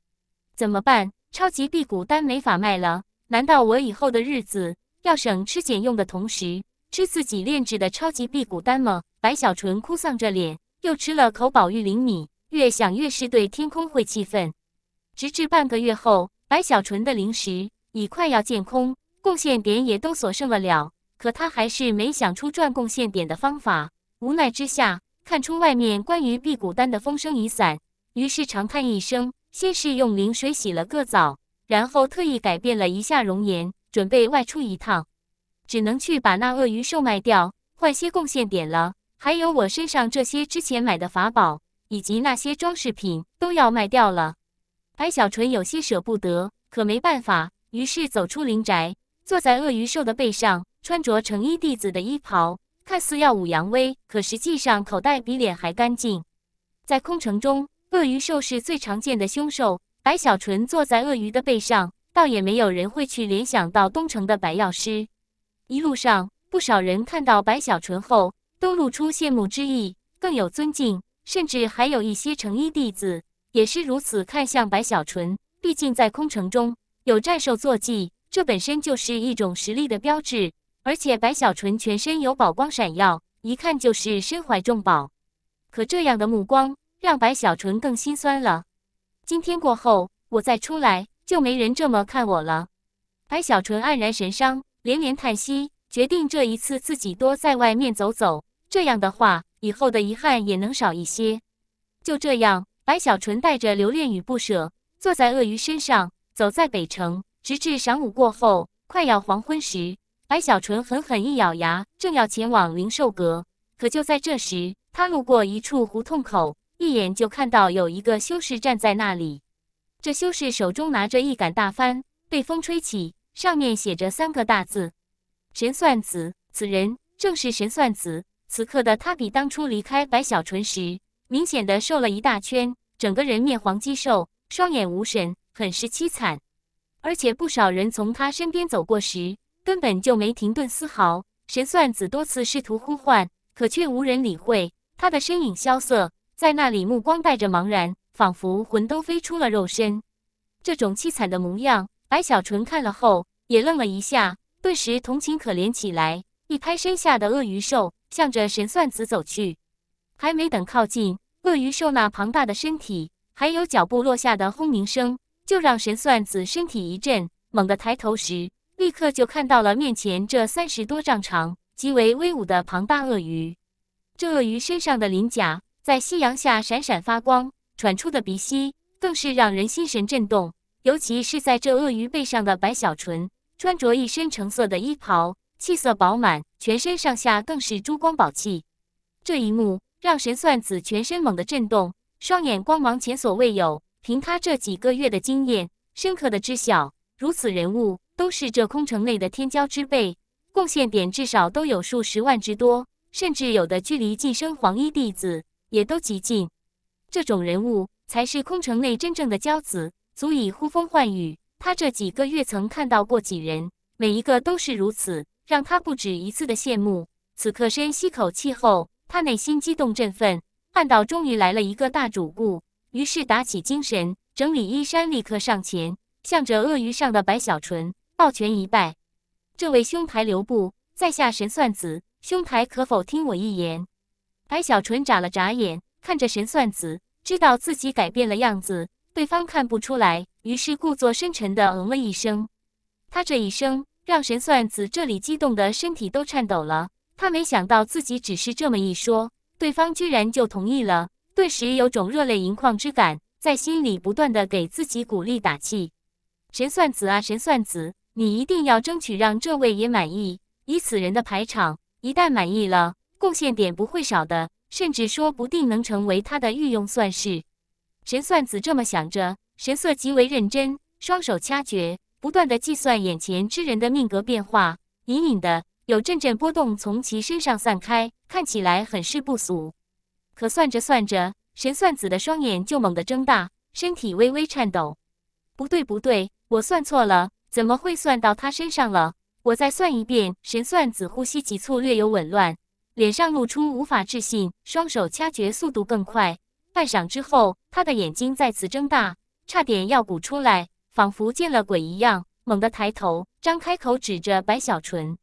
Speaker 1: 怎么办？超级辟谷丹没法卖了。难道我以后的日子要省吃俭用的同时吃自己炼制的超级辟谷丹吗？白小纯哭丧着脸，又吃了口宝玉灵米，越想越是对天空会气愤。直至半个月后，白小纯的灵石已快要见空，贡献点也都所剩了了。可他还是没想出赚贡献点的方法，无奈之下，看出外面关于辟谷丹的风声已散，于是长叹一声，先是用灵水洗了个澡，然后特意改变了一下容颜，准备外出一趟，只能去把那鳄鱼兽卖掉，换些贡献点了。还有我身上这些之前买的法宝以及那些装饰品都要卖掉了。白小纯有些舍不得，可没办法，于是走出林宅，坐在鳄鱼兽的背上，穿着成衣弟子的衣袍，看似耀武扬威，可实际上口袋比脸还干净。在空城中，鳄鱼兽是最常见的凶兽。白小纯坐在鳄鱼的背上，倒也没有人会去联想到东城的白药师。一路上，不少人看到白小纯后，都露出羡慕之意，更有尊敬，甚至还有一些成衣弟子。也是如此看向白小纯，毕竟在空城中有战兽坐骑，这本身就是一种实力的标志。而且白小纯全身有宝光闪耀，一看就是身怀重宝。可这样的目光让白小纯更心酸了。今天过后，我再出来就没人这么看我了。白小纯黯然神伤，连连叹息，决定这一次自己多在外面走走。这样的话，以后的遗憾也能少一些。就这样。白小纯带着留恋与不舍，坐在鳄鱼身上，走在北城，直至晌午过后，快要黄昏时，白小纯狠狠一咬牙，正要前往灵兽阁，可就在这时，他路过一处胡同口，一眼就看到有一个修士站在那里。这修士手中拿着一杆大幡，被风吹起，上面写着三个大字“神算子”。此人正是神算子。此刻的他比当初离开白小纯时。明显的瘦了一大圈，整个人面黄肌瘦，双眼无神，很是凄惨。而且不少人从他身边走过时，根本就没停顿丝毫。神算子多次试图呼唤，可却无人理会。他的身影萧瑟，在那里目光带着茫然，仿佛魂都飞出了肉身。这种凄惨的模样，白小纯看了后也愣了一下，顿时同情可怜起来，一拍身下的鳄鱼兽，向着神算子走去。还没等靠近，鳄鱼兽那庞大的身体，还有脚步落下的轰鸣声，就让神算子身体一震。猛地抬头时，立刻就看到了面前这三十多丈长、极为威武的庞大鳄鱼。这鳄鱼身上的鳞甲在夕阳下闪闪发光，喘出的鼻息更是让人心神震动。尤其是在这鳄鱼背上的白小纯，穿着一身橙色的衣袍，气色饱满，全身上下更是珠光宝气。这一幕。让神算子全身猛地震动，双眼光芒前所未有。凭他这几个月的经验，深刻的知晓，如此人物都是这空城内的天骄之辈，贡献点至少都有数十万之多，甚至有的距离晋升黄衣弟子也都极近。这种人物才是空城内真正的骄子，足以呼风唤雨。他这几个月曾看到过几人，每一个都是如此，让他不止一次的羡慕。此刻深吸口气后。他内心激动振奋，看到终于来了一个大主顾，于是打起精神，整理衣衫，立刻上前，向着鳄鱼上的白小纯抱拳一拜：“这位兄台留步，在下神算子，兄台可否听我一言？”白小纯眨了眨眼，看着神算子，知道自己改变了样子，对方看不出来，于是故作深沉的嗯了一声。他这一声，让神算子这里激动的身体都颤抖了。他没想到自己只是这么一说，对方居然就同意了，顿时有种热泪盈眶之感，在心里不断的给自己鼓励打气。神算子啊，神算子，你一定要争取让这位也满意。以此人的排场，一旦满意了，贡献点不会少的，甚至说不定能成为他的御用算士。神算子这么想着，神色极为认真，双手掐诀，不断的计算眼前之人的命格变化，隐隐的。有阵阵波动从其身上散开，看起来很是不俗。可算着算着，神算子的双眼就猛地睁大，身体微微颤抖。不对，不对，我算错了，怎么会算到他身上了？我再算一遍。神算子呼吸急促，略有紊乱，脸上露出无法置信，双手掐诀，速度更快。半晌之后，他的眼睛再次睁大，差点要鼓出来，仿佛见了鬼一样，猛地抬头，张开口指着白小纯。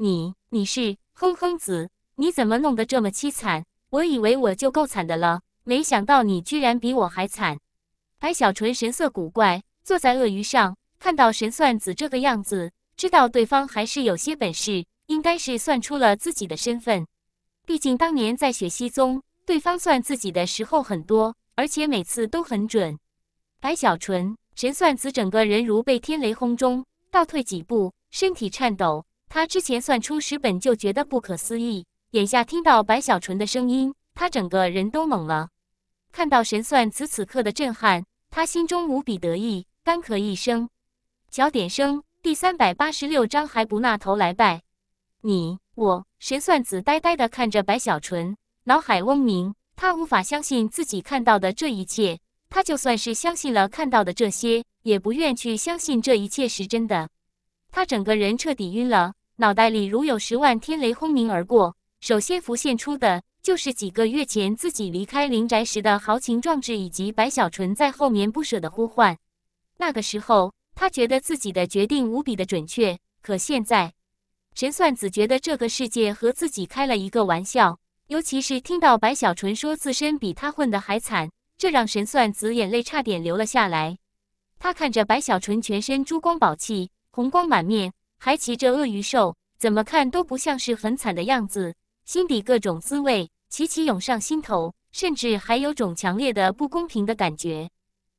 Speaker 1: 你你是哼哼子？你怎么弄得这么凄惨？我以为我就够惨的了，没想到你居然比我还惨！白小纯神色古怪，坐在鳄鱼上，看到神算子这个样子，知道对方还是有些本事，应该是算出了自己的身份。毕竟当年在雪溪宗，对方算自己的时候很多，而且每次都很准。白小纯、神算子整个人如被天雷轰中，倒退几步，身体颤抖。他之前算出十本就觉得不可思议，眼下听到白小纯的声音，他整个人都懵了。看到神算子此刻的震撼，他心中无比得意，干咳一声：“小点声。”第三百八十六章还不那头来拜？你我神算子呆呆地看着白小纯，脑海嗡鸣，他无法相信自己看到的这一切。他就算是相信了看到的这些，也不愿去相信这一切是真的。他整个人彻底晕了。脑袋里如有十万天雷轰鸣而过，首先浮现出的就是几个月前自己离开林宅时的豪情壮志，以及白小纯在后面不舍的呼唤。那个时候，他觉得自己的决定无比的准确。可现在，神算子觉得这个世界和自己开了一个玩笑。尤其是听到白小纯说自身比他混得还惨，这让神算子眼泪差点流了下来。他看着白小纯全身珠光宝气，红光满面。还骑着鳄鱼兽，怎么看都不像是很惨的样子，心底各种滋味齐齐涌上心头，甚至还有种强烈的不公平的感觉，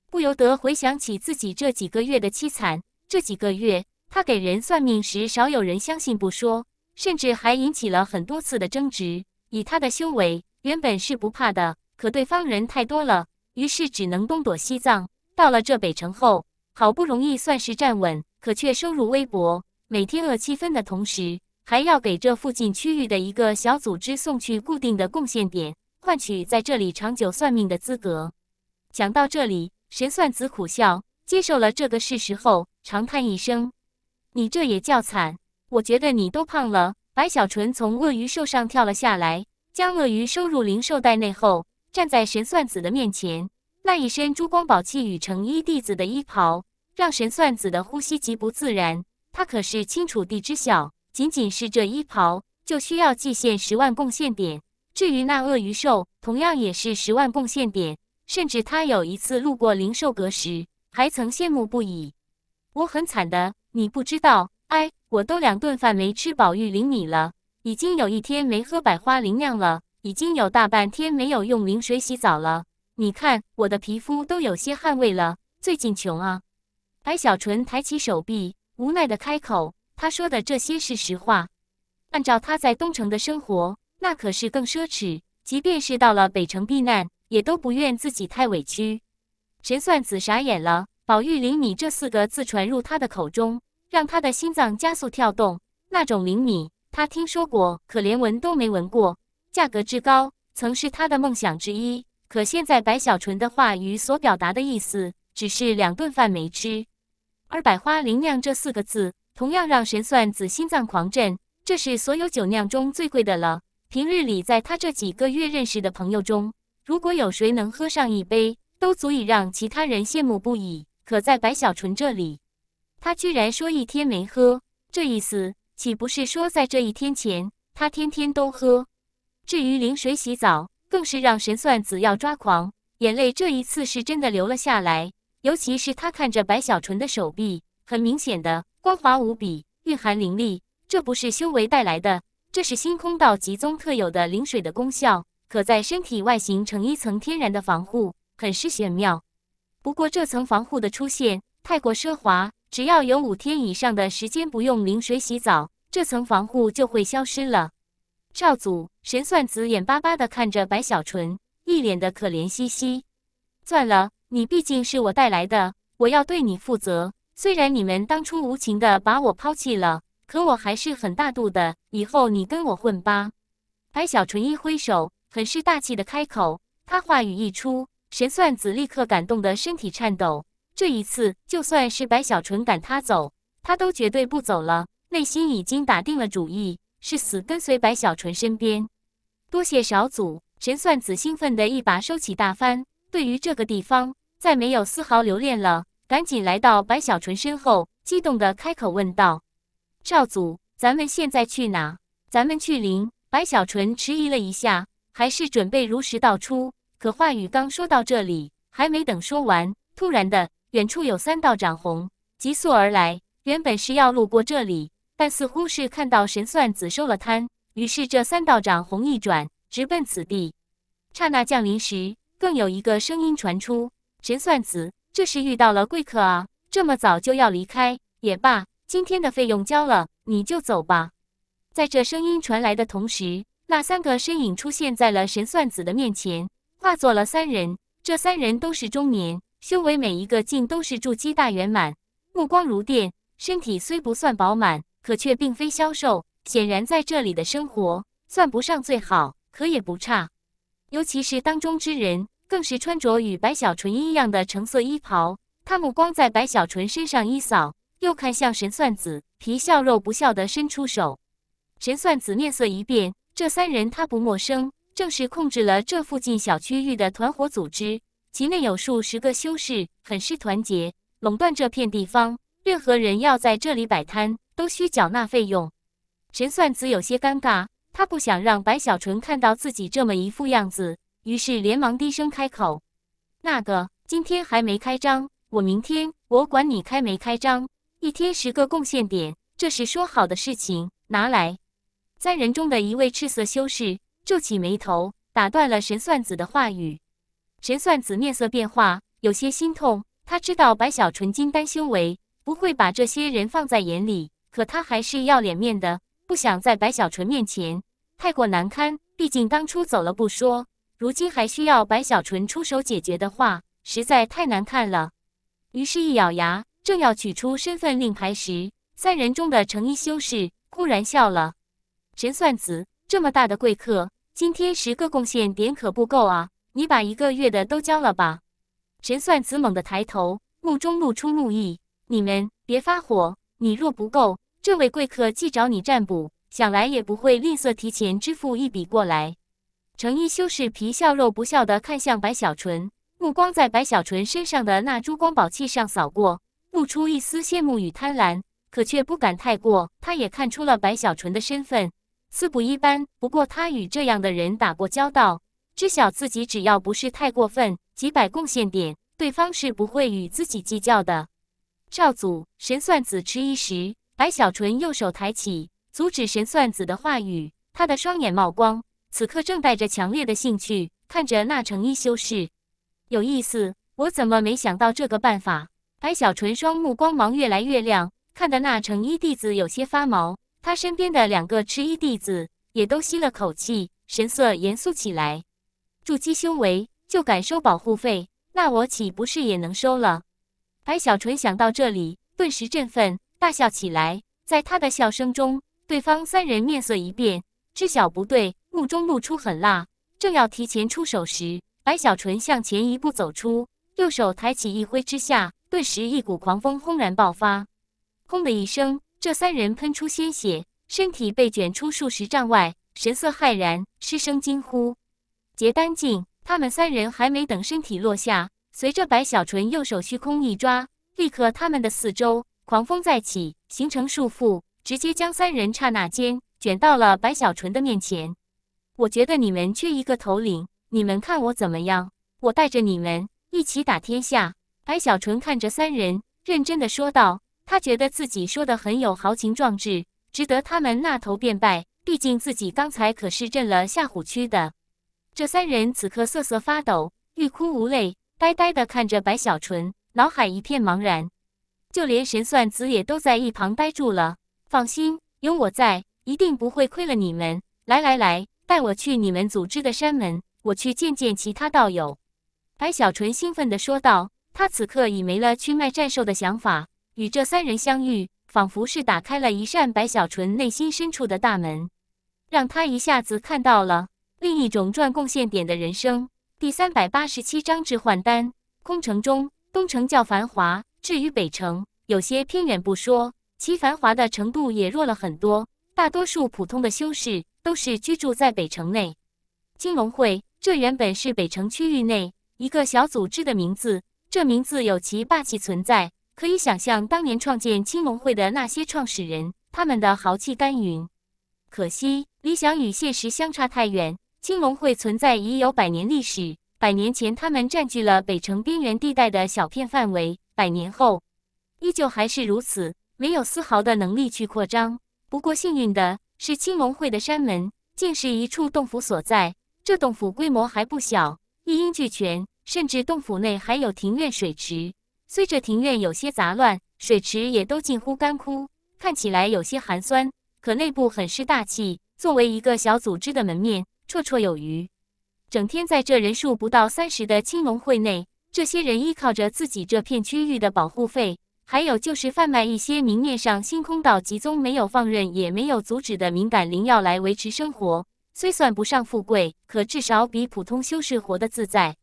Speaker 1: 不由得回想起自己这几个月的凄惨。这几个月，他给人算命时少有人相信不说，甚至还引起了很多次的争执。以他的修为，原本是不怕的，可对方人太多了，于是只能东躲西藏。到了这北城后，好不容易算是站稳，可却收入微薄。每天饿七分的同时，还要给这附近区域的一个小组织送去固定的贡献点，换取在这里长久算命的资格。讲到这里，神算子苦笑，接受了这个事实后，长叹一声：“你这也叫惨？”我觉得你都胖了。白小纯从鳄鱼兽上跳了下来，将鳄鱼收入灵兽袋内后，站在神算子的面前，那一身珠光宝气与成衣弟子的衣袍，让神算子的呼吸极不自然。他可是清楚地知晓，仅仅是这衣袍就需要祭献十万贡献点。至于那鳄鱼兽，同样也是十万贡献点。甚至他有一次路过灵兽阁时，还曾羡慕不已。我很惨的，你不知道？哎，我都两顿饭没吃饱玉灵米了，已经有一天没喝百花灵酿了，已经有大半天没有用灵水洗澡了。你看我的皮肤都有些汗味了。最近穷啊！白小纯抬起手臂。无奈的开口，他说的这些是实话。按照他在东城的生活，那可是更奢侈。即便是到了北城避难，也都不愿自己太委屈。神算子傻眼了，“宝玉灵敏”这四个字传入他的口中，让他的心脏加速跳动。那种灵敏，他听说过，可连闻都没闻过。价格之高，曾是他的梦想之一。可现在白小纯的话语所表达的意思，只是两顿饭没吃。而百花灵酿这四个字，同样让神算子心脏狂震。这是所有酒酿中最贵的了。平日里，在他这几个月认识的朋友中，如果有谁能喝上一杯，都足以让其他人羡慕不已。可在白小纯这里，他居然说一天没喝，这意思岂不是说在这一天前，他天天都喝？至于淋水洗澡，更是让神算子要抓狂，眼泪这一次是真的流了下来。尤其是他看着白小纯的手臂，很明显的光滑无比，蕴含灵力。这不是修为带来的，这是星空道极宗特有的灵水的功效，可在身体外形成一层天然的防护，很是玄妙。不过这层防护的出现太过奢华，只要有五天以上的时间不用灵水洗澡，这层防护就会消失了。少祖神算子眼巴巴地看着白小纯，一脸的可怜兮兮。算了。你毕竟是我带来的，我要对你负责。虽然你们当初无情的把我抛弃了，可我还是很大度的。以后你跟我混吧。白小纯一挥手，很是大气的开口。他话语一出，神算子立刻感动的身体颤抖。这一次，就算是白小纯赶他走，他都绝对不走了。内心已经打定了主意，是死跟随白小纯身边。多谢少祖，神算子兴奋的一把收起大帆。对于这个地方。再没有丝毫留恋了，赶紧来到白小纯身后，激动的开口问道：“少祖，咱们现在去哪？咱们去灵。”白小纯迟疑了一下，还是准备如实道出。可话语刚说到这里，还没等说完，突然的，远处有三道掌虹急速而来。原本是要路过这里，但似乎是看到神算子收了摊，于是这三道掌虹一转，直奔此地。刹那降临时，更有一个声音传出。神算子，这是遇到了贵客啊！这么早就要离开，也罢，今天的费用交了，你就走吧。在这声音传来的同时，那三个身影出现在了神算子的面前，化作了三人。这三人都是中年，修为每一个竟都是筑基大圆满，目光如电，身体虽不算饱满，可却并非消瘦，显然在这里的生活算不上最好，可也不差。尤其是当中之人。更是穿着与白小纯一样的橙色衣袍，他目光在白小纯身上一扫，又看向神算子，皮笑肉不笑地伸出手。神算子面色一变，这三人他不陌生，正是控制了这附近小区域的团伙组织，其内有数十个修士，很是团结，垄断这片地方，任何人要在这里摆摊都需缴纳费用。神算子有些尴尬，他不想让白小纯看到自己这么一副样子。于是连忙低声开口：“那个，今天还没开张，我明天我管你开没开张，一天十个贡献点，这是说好的事情。拿来。”三人中的一位赤色修士皱起眉头，打断了神算子的话语。神算子面色变化，有些心痛。他知道白小纯金丹修为不会把这些人放在眼里，可他还是要脸面的，不想在白小纯面前太过难堪。毕竟当初走了不说。如今还需要白小纯出手解决的话，实在太难看了。于是，一咬牙，正要取出身份令牌时，三人中的成衣修士忽然笑了：“神算子，这么大的贵客，今天十个贡献点可不够啊，你把一个月的都交了吧。”神算子猛地抬头，目中露出怒意：“你们别发火，你若不够，这位贵客既找你占卜，想来也不会吝啬提前支付一笔过来。”程一修士皮笑肉不笑地看向白小纯，目光在白小纯身上的那珠光宝气上扫过，露出一丝羡慕与贪婪，可却不敢太过。他也看出了白小纯的身份，似不一般。不过他与这样的人打过交道，知晓自己只要不是太过分，几百贡献点，对方是不会与自己计较的。赵祖神算子迟疑时，白小纯右手抬起，阻止神算子的话语。他的双眼冒光。此刻正带着强烈的兴趣看着那成衣修士，有意思，我怎么没想到这个办法？白小纯双目光芒越来越亮，看的那成衣弟子有些发毛。他身边的两个赤衣弟子也都吸了口气，神色严肃起来。筑基修为就敢收保护费，那我岂不是也能收了？白小纯想到这里，顿时振奋，大笑起来。在他的笑声中，对方三人面色一变，知晓不对。目中露出狠辣，正要提前出手时，白小纯向前一步走出，右手抬起一挥之下，顿时一股狂风轰然爆发，轰的一声，这三人喷出鲜血，身体被卷出数十丈外，神色骇然，失声惊呼。结丹境，他们三人还没等身体落下，随着白小纯右手虚空一抓，立刻他们的四周狂风再起，形成束缚，直接将三人刹那间卷到了白小纯的面前。我觉得你们缺一个头领，你们看我怎么样？我带着你们一起打天下。白小纯看着三人，认真的说道：“他觉得自己说的很有豪情壮志，值得他们那头便拜。毕竟自己刚才可是震了下虎区的。”这三人此刻瑟瑟发抖，欲哭无泪，呆呆的看着白小纯，脑海一片茫然。就连神算子也都在一旁呆住了。放心，有我在，一定不会亏了你们。来来来。带我去你们组织的山门，我去见见其他道友。”白小纯兴奋地说道。他此刻已没了去卖战兽的想法，与这三人相遇，仿佛是打开了一扇白小纯内心深处的大门，让他一下子看到了另一种赚贡献点的人生。第三百八十七章置换单。空城中，东城较繁华，至于北城，有些偏远不说，其繁华的程度也弱了很多。大多数普通的修士。都是居住在北城内。青龙会，这原本是北城区域内一个小组织的名字。这名字有其霸气存在，可以想象当年创建青龙会的那些创始人他们的豪气干云。可惜理想与现实相差太远。青龙会存在已有百年历史，百年前他们占据了北城边缘地带的小片范围，百年后依旧还是如此，没有丝毫的能力去扩张。不过幸运的。是青龙会的山门，竟是一处洞府所在。这洞府规模还不小，一应俱全，甚至洞府内还有庭院、水池。虽这庭院有些杂乱，水池也都近乎干枯，看起来有些寒酸，可内部很是大气。作为一个小组织的门面，绰绰有余。整天在这人数不到三十的青龙会内，这些人依靠着自己这片区域的保护费。还有就是贩卖一些明面上星空岛集宗没有放任也没有阻止的敏感灵药来维持生活，虽算不上富贵，可至少比普通修士活得自在。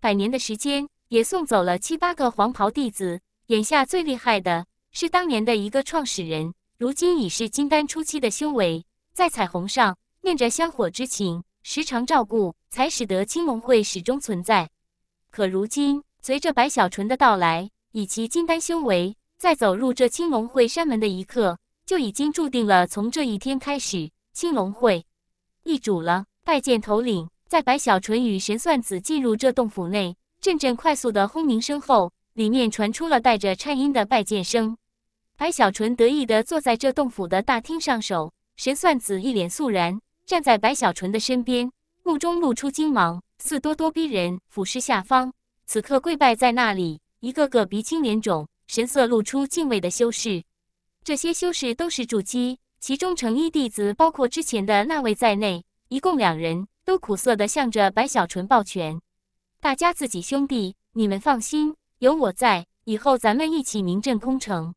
Speaker 1: 百年的时间也送走了七八个黄袍弟子，眼下最厉害的是当年的一个创始人，如今已是金丹初期的修为，在彩虹上念着香火之情，时常照顾，才使得青龙会始终存在。可如今随着白小纯的到来。以其金丹修为，在走入这青龙会山门的一刻，就已经注定了。从这一天开始，青龙会易主了。拜见头领！在白小纯与神算子进入这洞府内，阵阵快速的轰鸣声后，里面传出了带着颤音的拜见声。白小纯得意地坐在这洞府的大厅上首，神算子一脸肃然，站在白小纯的身边，目中露出惊芒，似咄咄逼人，俯视下方。此刻跪拜在那里。一个个鼻青脸肿，神色露出敬畏的修士。这些修士都是筑基，其中成一弟子包括之前的那位在内，一共两人，都苦涩地向着白小纯抱拳。大家自己兄弟，你们放心，有我在，以后咱们一起名震空城。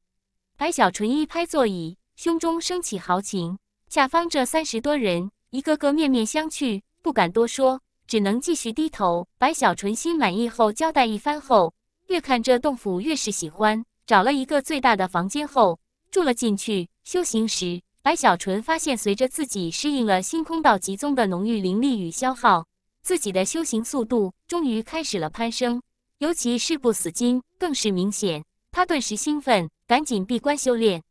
Speaker 1: 白小纯一拍座椅，胸中升起豪情。下方这三十多人，一个个面面相觑，不敢多说，只能继续低头。白小纯心满意后，交代一番后。越看这洞府越是喜欢，找了一个最大的房间后住了进去。修行时，白小纯发现，随着自己适应了星空道极宗的浓郁灵力与消耗，自己的修行速度终于开始了攀升，尤其是不死金更是明显。他顿时兴奋，赶紧闭关修炼。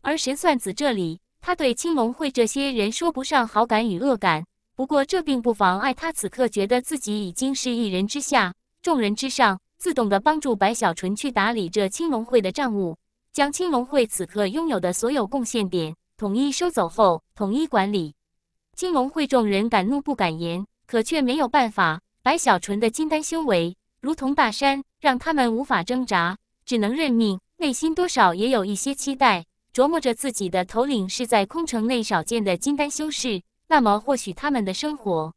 Speaker 1: 而神算子这里，他对青龙会这些人说不上好感与恶感，不过这并不妨碍他此刻觉得自己已经是一人之下，众人之上。自动地帮助白小纯去打理这青龙会的账务，将青龙会此刻拥有的所有贡献点统一收走后，统一管理。青龙会众人敢怒不敢言，可却没有办法。白小纯的金丹修为如同大山，让他们无法挣扎，只能认命。内心多少也有一些期待，琢磨着自己的头领是在空城内少见的金丹修士，那么或许他们的生活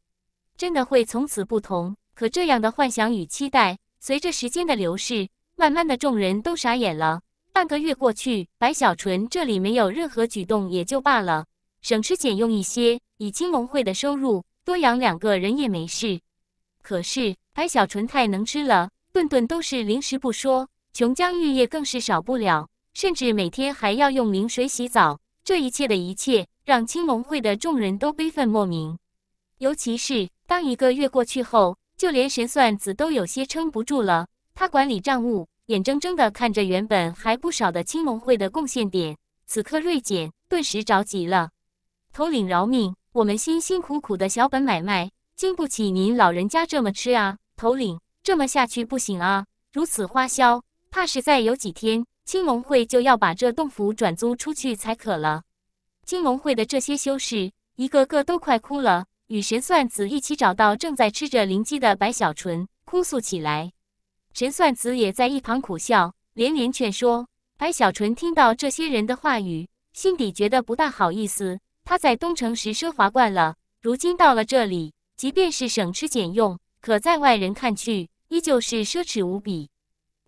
Speaker 1: 真的会从此不同。可这样的幻想与期待。随着时间的流逝，慢慢的，众人都傻眼了。半个月过去，白小纯这里没有任何举动也就罢了，省吃俭用一些，以青龙会的收入，多养两个人也没事。可是白小纯太能吃了，顿顿都是零食不说，琼浆玉液更是少不了，甚至每天还要用灵水洗澡。这一切的一切，让青龙会的众人都悲愤莫名。尤其是当一个月过去后。就连神算子都有些撑不住了，他管理账务，眼睁睁地看着原本还不少的青龙会的贡献点，此刻瑞简顿时着急了：“头领饶命，我们辛辛苦苦的小本买卖，经不起您老人家这么吃啊！头领，这么下去不行啊！如此花销，怕是再有几天，青龙会就要把这洞府转租出去才可了。”青龙会的这些修士，一个个都快哭了。与神算子一起找到正在吃着灵鸡的白小纯，哭诉起来。神算子也在一旁苦笑，连连劝说。白小纯听到这些人的话语，心底觉得不大好意思。他在东城时奢华惯了，如今到了这里，即便是省吃俭用，可在外人看去，依旧是奢侈无比。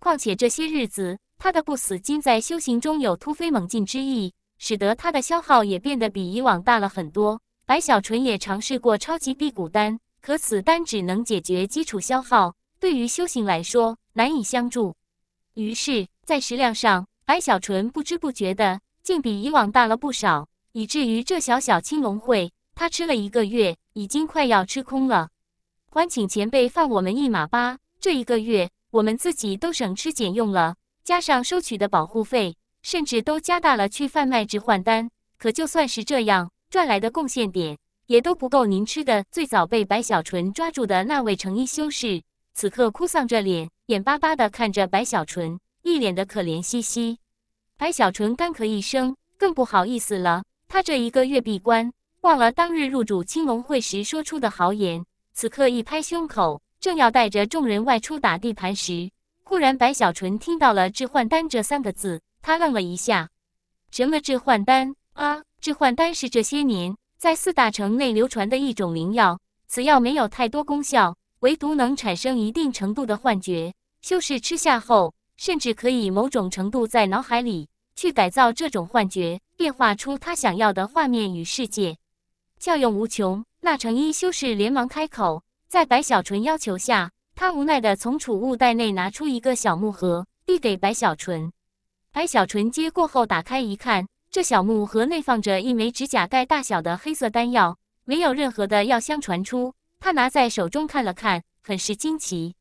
Speaker 1: 况且这些日子，他的不死金在修行中有突飞猛进之意，使得他的消耗也变得比以往大了很多。白小纯也尝试过超级辟谷丹，可此丹只能解决基础消耗，对于修行来说难以相助。于是，在食量上，白小纯不知不觉的竟比以往大了不少，以至于这小小青龙会，他吃了一个月，已经快要吃空了。还请前辈放我们一马吧！这一个月，我们自己都省吃俭用了，加上收取的保护费，甚至都加大了去贩卖置换单。可就算是这样，赚来的贡献点也都不够您吃的。最早被白小纯抓住的那位成衣修士，此刻哭丧着脸，眼巴巴地看着白小纯，一脸的可怜兮兮。白小纯干咳一声，更不好意思了。他这一个月闭关，忘了当日入主青龙会时说出的豪言。此刻一拍胸口，正要带着众人外出打地盘时，忽然白小纯听到了“置换丹”这三个字，他愣了一下：“什么置换丹？”啊！置换丹是这些年在四大城内流传的一种灵药，此药没有太多功效，唯独能产生一定程度的幻觉。修士吃下后，甚至可以某种程度在脑海里去改造这种幻觉，变化出他想要的画面与世界，效用无穷。那成衣修士连忙开口，在白小纯要求下，他无奈的从储物袋内拿出一个小木盒，递给白小纯。白小纯接过后，打开一看。这小木盒内放着一枚指甲盖大小的黑色丹药，没有任何的药香传出。他拿在手中看了看，很是惊奇。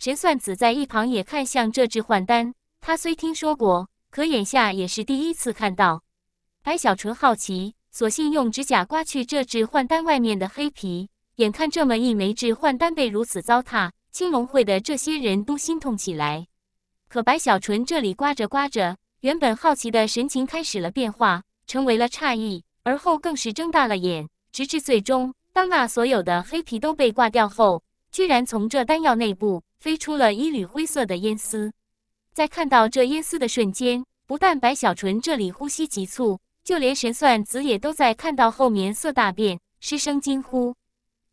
Speaker 1: 神算子在一旁也看向这置换丹，他虽听说过，可眼下也是第一次看到。白小纯好奇，索性用指甲刮去这置换丹外面的黑皮。眼看这么一枚置换丹被如此糟蹋，青龙会的这些人都心痛起来。可白小纯这里刮着刮着。原本好奇的神情开始了变化，成为了诧异，而后更是睁大了眼，直至最终，当那所有的黑皮都被挂掉后，居然从这丹药内部飞出了一缕灰色的烟丝。在看到这烟丝的瞬间，不但白小纯这里呼吸急促，就连神算子也都在看到后面色大变，失声惊呼：“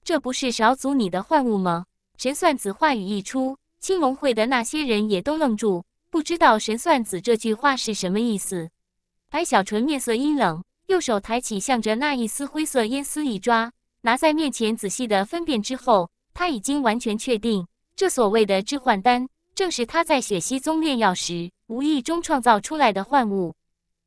Speaker 1: 这不是少祖你的幻物吗？”神算子话语一出，青龙会的那些人也都愣住。不知道神算子这句话是什么意思？白小纯面色阴冷，右手抬起，向着那一丝灰色烟丝一抓，拿在面前仔细的分辨之后，他已经完全确定，这所谓的置换丹，正是他在雪溪宗炼药时无意中创造出来的幻物。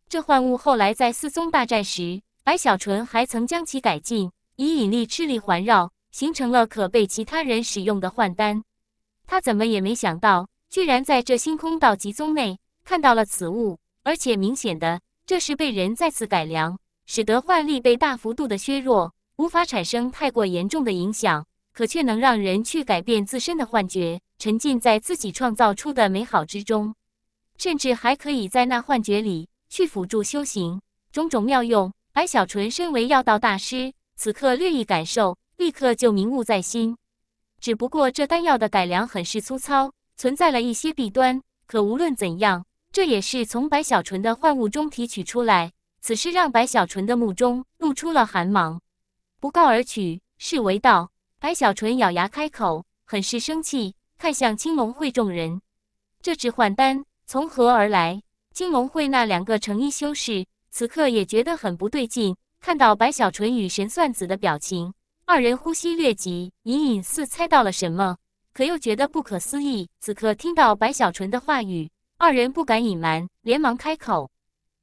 Speaker 1: 这幻物后来在四宗大战时，白小纯还曾将其改进，以引力斥力环绕，形成了可被其他人使用的幻丹。他怎么也没想到。居然在这星空道极宗内看到了此物，而且明显的这是被人再次改良，使得幻力被大幅度的削弱，无法产生太过严重的影响，可却能让人去改变自身的幻觉，沉浸在自己创造出的美好之中，甚至还可以在那幻觉里去辅助修行，种种妙用。白小纯身为药道大师，此刻略一感受，立刻就明悟在心。只不过这丹药的改良很是粗糙。存在了一些弊端，可无论怎样，这也是从白小纯的幻物中提取出来。此事让白小纯的目中露出了寒芒，不告而取是为道。白小纯咬牙开口，很是生气，看向青龙会众人。这置幻丹从何而来？青龙会那两个成衣修士此刻也觉得很不对劲，看到白小纯与神算子的表情，二人呼吸略急，隐隐似猜到了什么。可又觉得不可思议。此刻听到白小纯的话语，二人不敢隐瞒，连忙开口：“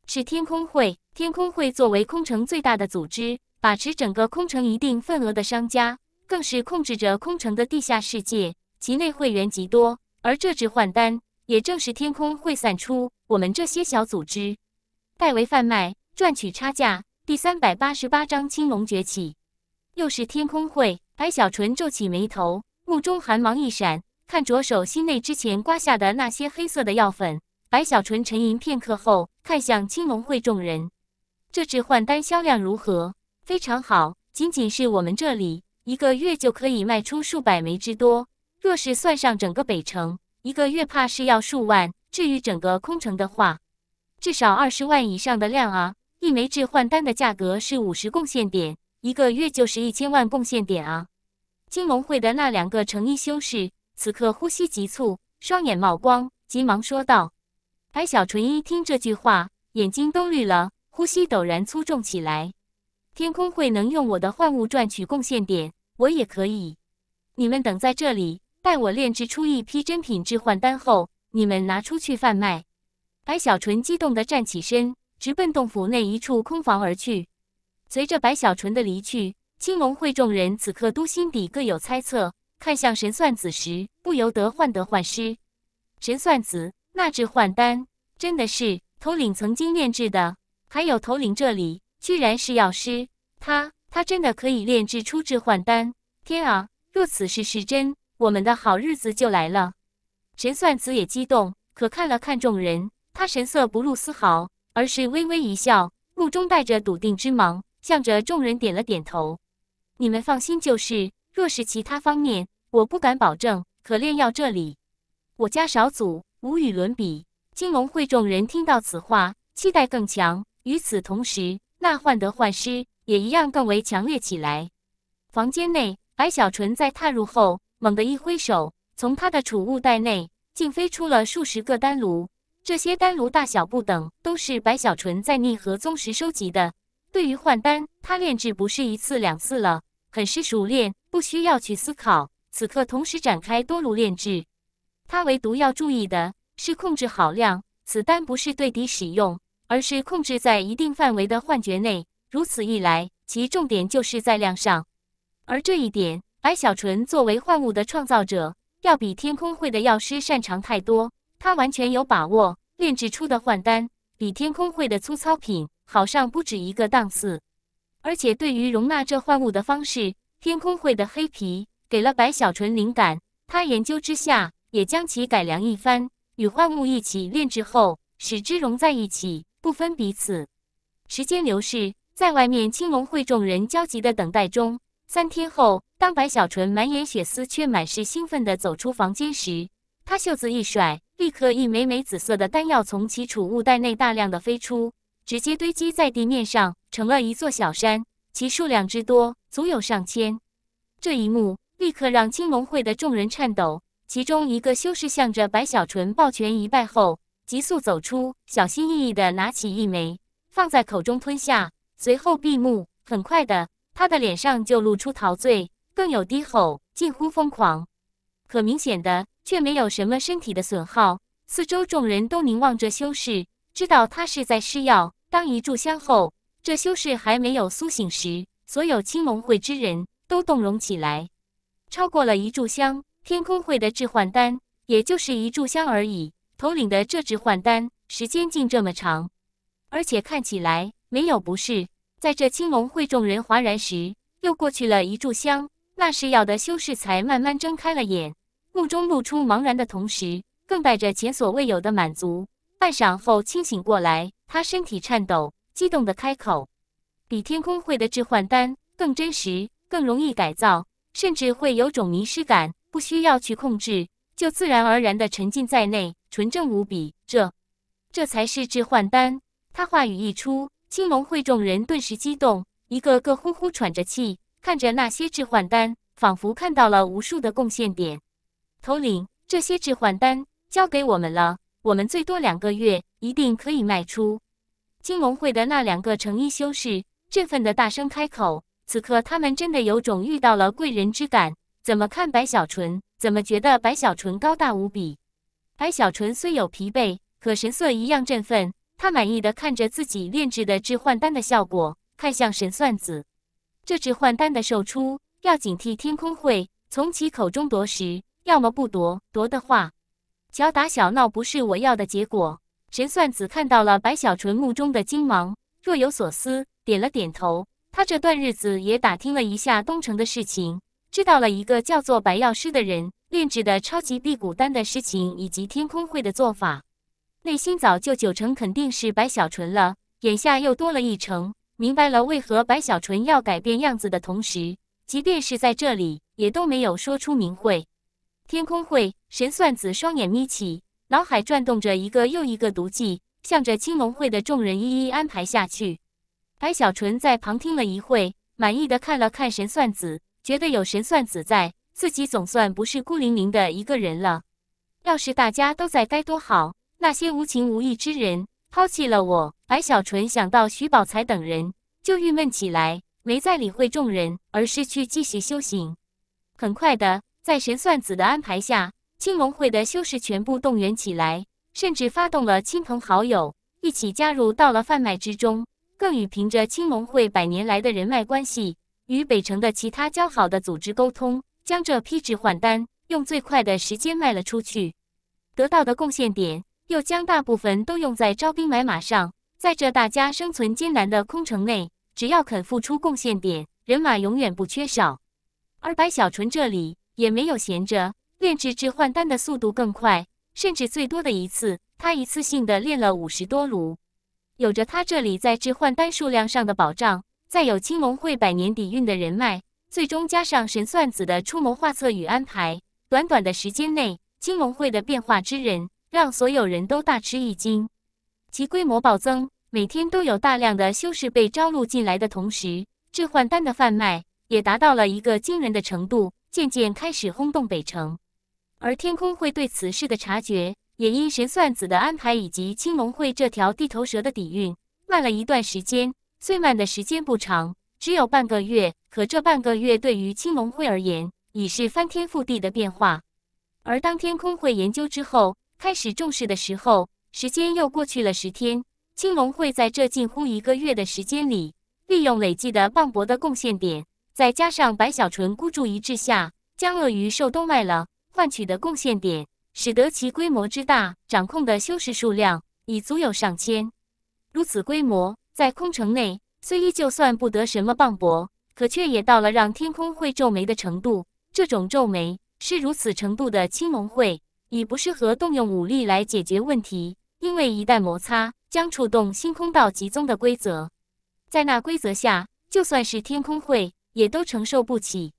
Speaker 1: 是天空会。天空会作为空城最大的组织，把持整个空城一定份额的商家，更是控制着空城的地下世界，其内会员极多。而这只换单，也正是天空会散出，我们这些小组织代为贩卖，赚取差价。”第三百八十八章青龙崛起。又是天空会。白小纯皱起眉头。目中寒芒一闪，看着手心内之前刮下的那些黑色的药粉，白小纯沉吟片刻后，看向青龙会众人：“这置换丹销量如何？非常好，仅仅是我们这里一个月就可以卖出数百枚之多。若是算上整个北城，一个月怕是要数万。至于整个空城的话，至少二十万以上的量啊！一枚置换丹的价格是五十贡献点，一个月就是一千万贡献点啊！”金龙会的那两个成衣修士此刻呼吸急促，双眼冒光，急忙说道：“白小纯一听这句话，眼睛都绿了，呼吸陡然粗重起来。天空会能用我的幻物赚取贡献点，我也可以。你们等在这里，待我炼制出一批珍品置换丹后，你们拿出去贩卖。”白小纯激动地站起身，直奔洞府内一处空房而去。随着白小纯的离去。青龙会众人此刻都心底各有猜测，看向神算子时不由得患得患失。神算子，那置换丹真的是头领曾经炼制的？还有头领这里居然是药师，他他真的可以炼制出置换丹？天啊！若此事是真，我们的好日子就来了。神算子也激动，可看了看众人，他神色不露丝毫，而是微微一笑，目中带着笃定之芒，向着众人点了点头。你们放心，就是若是其他方面，我不敢保证；可炼药这里，我家少祖无与伦比。金龙会众人听到此话，期待更强。与此同时，那患得患失也一样更为强烈起来。房间内，白小纯在踏入后，猛地一挥手，从他的储物袋内竟飞出了数十个丹炉。这些丹炉大小不等，都是白小纯在逆河宗时收集的。对于换丹，他炼制不是一次两次了。很是熟练，不需要去思考。此刻同时展开多炉炼制，他唯独要注意的是控制好量。此丹不是对敌使用，而是控制在一定范围的幻觉内。如此一来，其重点就是在量上。而这一点，白小纯作为幻物的创造者，要比天空会的药师擅长太多。他完全有把握炼制出的幻丹，比天空会的粗糙品好上不止一个档次。而且，对于容纳这幻物的方式，天空会的黑皮给了白小纯灵感。他研究之下，也将其改良一番，与幻物一起炼制后，使之融在一起，不分彼此。时间流逝，在外面青龙会众人焦急的等待中，三天后，当白小纯满眼血丝却满是兴奋地走出房间时，他袖子一甩，立刻一枚枚紫色的丹药从其储物袋内大量的飞出。直接堆积在地面上，成了一座小山，其数量之多，足有上千。这一幕立刻让青龙会的众人颤抖。其中一个修士向着白小纯抱拳一拜后，急速走出，小心翼翼的拿起一枚，放在口中吞下，随后闭目。很快的，他的脸上就露出陶醉，更有低吼，近乎疯狂。可明显的，却没有什么身体的损耗。四周众人都凝望着修士，知道他是在施药。当一炷香后，这修士还没有苏醒时，所有青龙会之人都动容起来。超过了一炷香，天空会的置换丹，也就是一炷香而已。统领的这置换丹，时间竟这么长，而且看起来没有不适。在这青龙会众人哗然时，又过去了一炷香，那食药的修士才慢慢睁开了眼，目中露出茫然的同时，更带着前所未有的满足。半晌后，清醒过来。他身体颤抖，激动的开口：“比天空会的置换丹更真实，更容易改造，甚至会有种迷失感，不需要去控制，就自然而然的沉浸在内，纯正无比。这，这才是置换丹。”他话语一出，青龙会众人顿时激动，一个个呼呼喘着气，看着那些置换丹，仿佛看到了无数的贡献点。头领，这些置换丹交给我们了。我们最多两个月，一定可以卖出。金龙会的那两个成衣修士，振奋的大声开口。此刻，他们真的有种遇到了贵人之感。怎么看白小纯？怎么觉得白小纯高大无比？白小纯虽有疲惫，可神色一样振奋。他满意的看着自己炼制的置换丹的效果，看向神算子。这置换丹的售出，要警惕天空会从其口中夺食，要么不夺，夺的话。小打小闹不是我要的结果。神算子看到了白小纯目中的精芒，若有所思，点了点头。他这段日子也打听了一下东城的事情，知道了一个叫做白药师的人炼制的超级辟谷丹的事情，以及天空会的做法。内心早就九成肯定是白小纯了，眼下又多了一成，明白了为何白小纯要改变样子的同时，即便是在这里，也都没有说出名讳。天空会神算子双眼眯起，脑海转动着一个又一个毒计，向着青龙会的众人一一安排下去。白小纯在旁听了一会，满意的看了看神算子，觉得有神算子在，自己总算不是孤零零的一个人了。要是大家都在该多好！那些无情无义之人抛弃了我，白小纯想到徐宝才等人，就郁闷起来，没再理会众人，而是去继续修行。很快的。在神算子的安排下，青龙会的修士全部动员起来，甚至发动了亲朋好友一起加入到了贩卖之中。更与凭着青龙会百年来的人脉关系，与北城的其他交好的组织沟通，将这批置换单用最快的时间卖了出去。得到的贡献点，又将大部分都用在招兵买马上。在这大家生存艰难的空城内，只要肯付出贡献点，人马永远不缺少。而白小纯这里。也没有闲着，炼制制幻丹的速度更快，甚至最多的一次，他一次性的炼了五十多炉。有着他这里在置换丹数量上的保障，再有青龙会百年底蕴的人脉，最终加上神算子的出谋划策与安排，短短的时间内，青龙会的变化之人让所有人都大吃一惊，其规模暴增，每天都有大量的修士被招录进来的同时，置换丹的贩卖也达到了一个惊人的程度。渐渐开始轰动北城，而天空会对此事的察觉也因神算子的安排以及青龙会这条地头蛇的底蕴慢了一段时间。最慢的时间不长，只有半个月。可这半个月对于青龙会而言已是翻天覆地的变化。而当天空会研究之后开始重视的时候，时间又过去了十天。青龙会在这近乎一个月的时间里，利用累计的磅礴的贡献点。再加上白小纯孤注一掷下将鳄鱼兽都卖了，换取的贡献点，使得其规模之大，掌控的修士数量已足有上千。如此规模，在空城内虽依旧算不得什么磅礴，可却也到了让天空会皱眉的程度。这种皱眉是如此程度的青龙会已不适合动用武力来解决问题，因为一旦摩擦将触动星空道集宗的规则，在那规则下，就算是天空会。也都承受不起，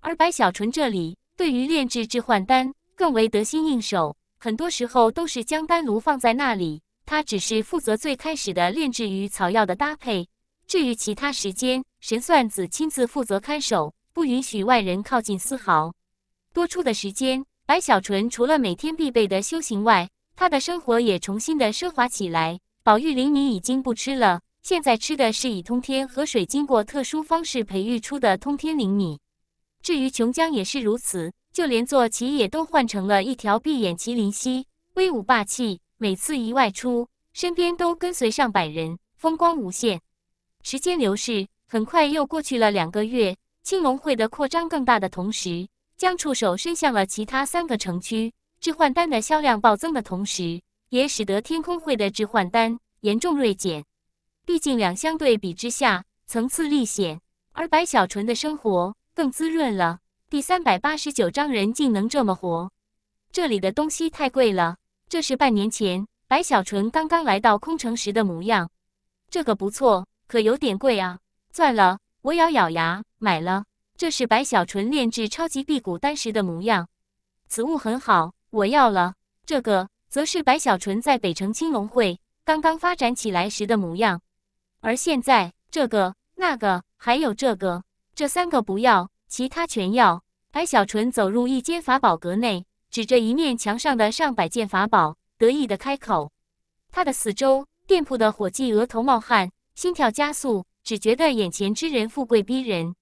Speaker 1: 而白小纯这里对于炼制置换丹更为得心应手，很多时候都是将丹炉放在那里，他只是负责最开始的炼制与草药的搭配。至于其他时间，神算子亲自负责看守，不允许外人靠近丝毫。多出的时间，白小纯除了每天必备的修行外，他的生活也重新的奢华起来。宝玉灵米已经不吃了。现在吃的是以通天河水经过特殊方式培育出的通天灵米，至于琼浆也是如此。就连坐骑也都换成了一条碧眼麒麟蜥，威武霸气。每次一外出，身边都跟随上百人，风光无限。时间流逝，很快又过去了两个月。青龙会的扩张更大的同时，将触手伸向了其他三个城区。置换单的销量暴增的同时，也使得天空会的置换单严重锐减。毕竟两相对比之下，层次立显，而白小纯的生活更滋润了。第三百八十九章，人竟能这么活？这里的东西太贵了。这是半年前白小纯刚刚来到空城时的模样。这个不错，可有点贵啊。算了，我咬咬牙买了。这是白小纯炼制超级辟谷丹时的模样。此物很好，我要了。这个，则是白小纯在北城青龙会刚刚发展起来时的模样。而现在这个、那个，还有这个，这三个不要，其他全要。白小纯走入一间法宝阁内，指着一面墙上的上百件法宝，得意的开口。他的四周，店铺的伙计额头冒汗，心跳加速，只觉得眼前之人富贵逼人。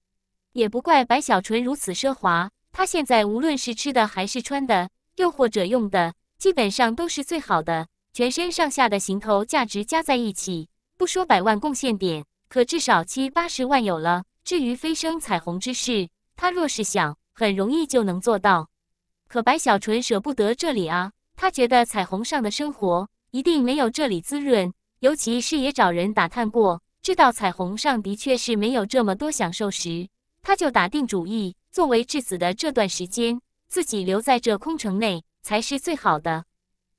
Speaker 1: 也不怪白小纯如此奢华，他现在无论是吃的还是穿的，又或者用的，基本上都是最好的，全身上下的行头价值加在一起。不说百万贡献点，可至少七八十万有了。至于飞升彩虹之事，他若是想，很容易就能做到。可白小纯舍不得这里啊，他觉得彩虹上的生活一定没有这里滋润，尤其是也找人打探过，知道彩虹上的确是没有这么多享受时，他就打定主意，作为至死的这段时间，自己留在这空城内才是最好的。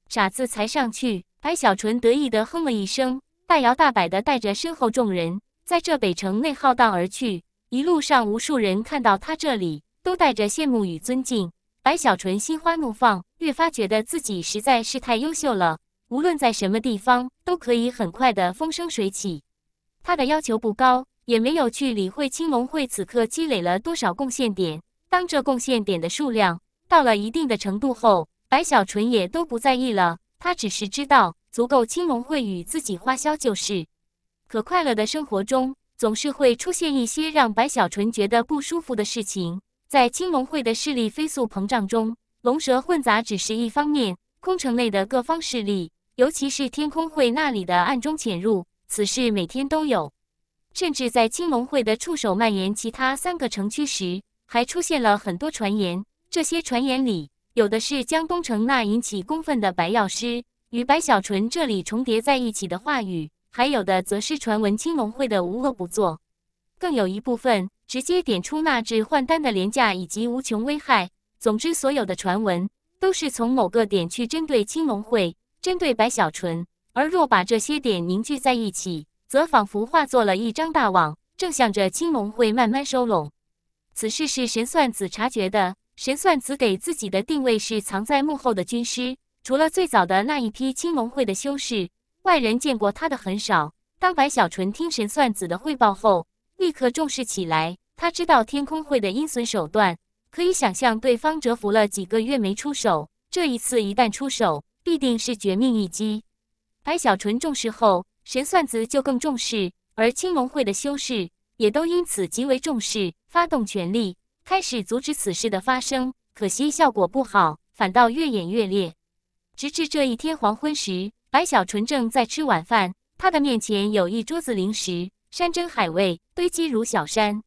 Speaker 1: 傻子才上去！白小纯得意地哼了一声。大摇大摆的带着身后众人，在这北城内浩荡而去。一路上，无数人看到他这里，都带着羡慕与尊敬。白小纯心花怒放，越发觉得自己实在是太优秀了。无论在什么地方，都可以很快的风生水起。他的要求不高，也没有去理会青龙会此刻积累了多少贡献点。当这贡献点的数量到了一定的程度后，白小纯也都不在意了。他只是知道。足够青龙会与自己花销就是，可快乐的生活中总是会出现一些让白小纯觉得不舒服的事情。在青龙会的势力飞速膨胀中，龙蛇混杂只是一方面，空城内的各方势力，尤其是天空会那里的暗中潜入，此事每天都有。甚至在青龙会的触手蔓延其他三个城区时，还出现了很多传言。这些传言里，有的是江东城那引起公愤的白药师。与白小纯这里重叠在一起的话语，还有的则是传闻青龙会的无恶不作，更有一部分直接点出纳制换丹的廉价以及无穷危害。总之，所有的传闻都是从某个点去针对青龙会，针对白小纯。而若把这些点凝聚在一起，则仿佛化作了一张大网，正向着青龙会慢慢收拢。此事是神算子察觉的。神算子给自己的定位是藏在幕后的军师。除了最早的那一批青龙会的修士，外人见过他的很少。当白小纯听神算子的汇报后，立刻重视起来。他知道天空会的阴损手段，可以想象对方蛰伏了几个月没出手，这一次一旦出手，必定是绝命一击。白小纯重视后，神算子就更重视，而青龙会的修士也都因此极为重视，发动全力开始阻止此事的发生。可惜效果不好，反倒越演越烈。直至这一天黄昏时，白小纯正在吃晚饭，他的面前有一桌子零食，山珍海味堆积如小山，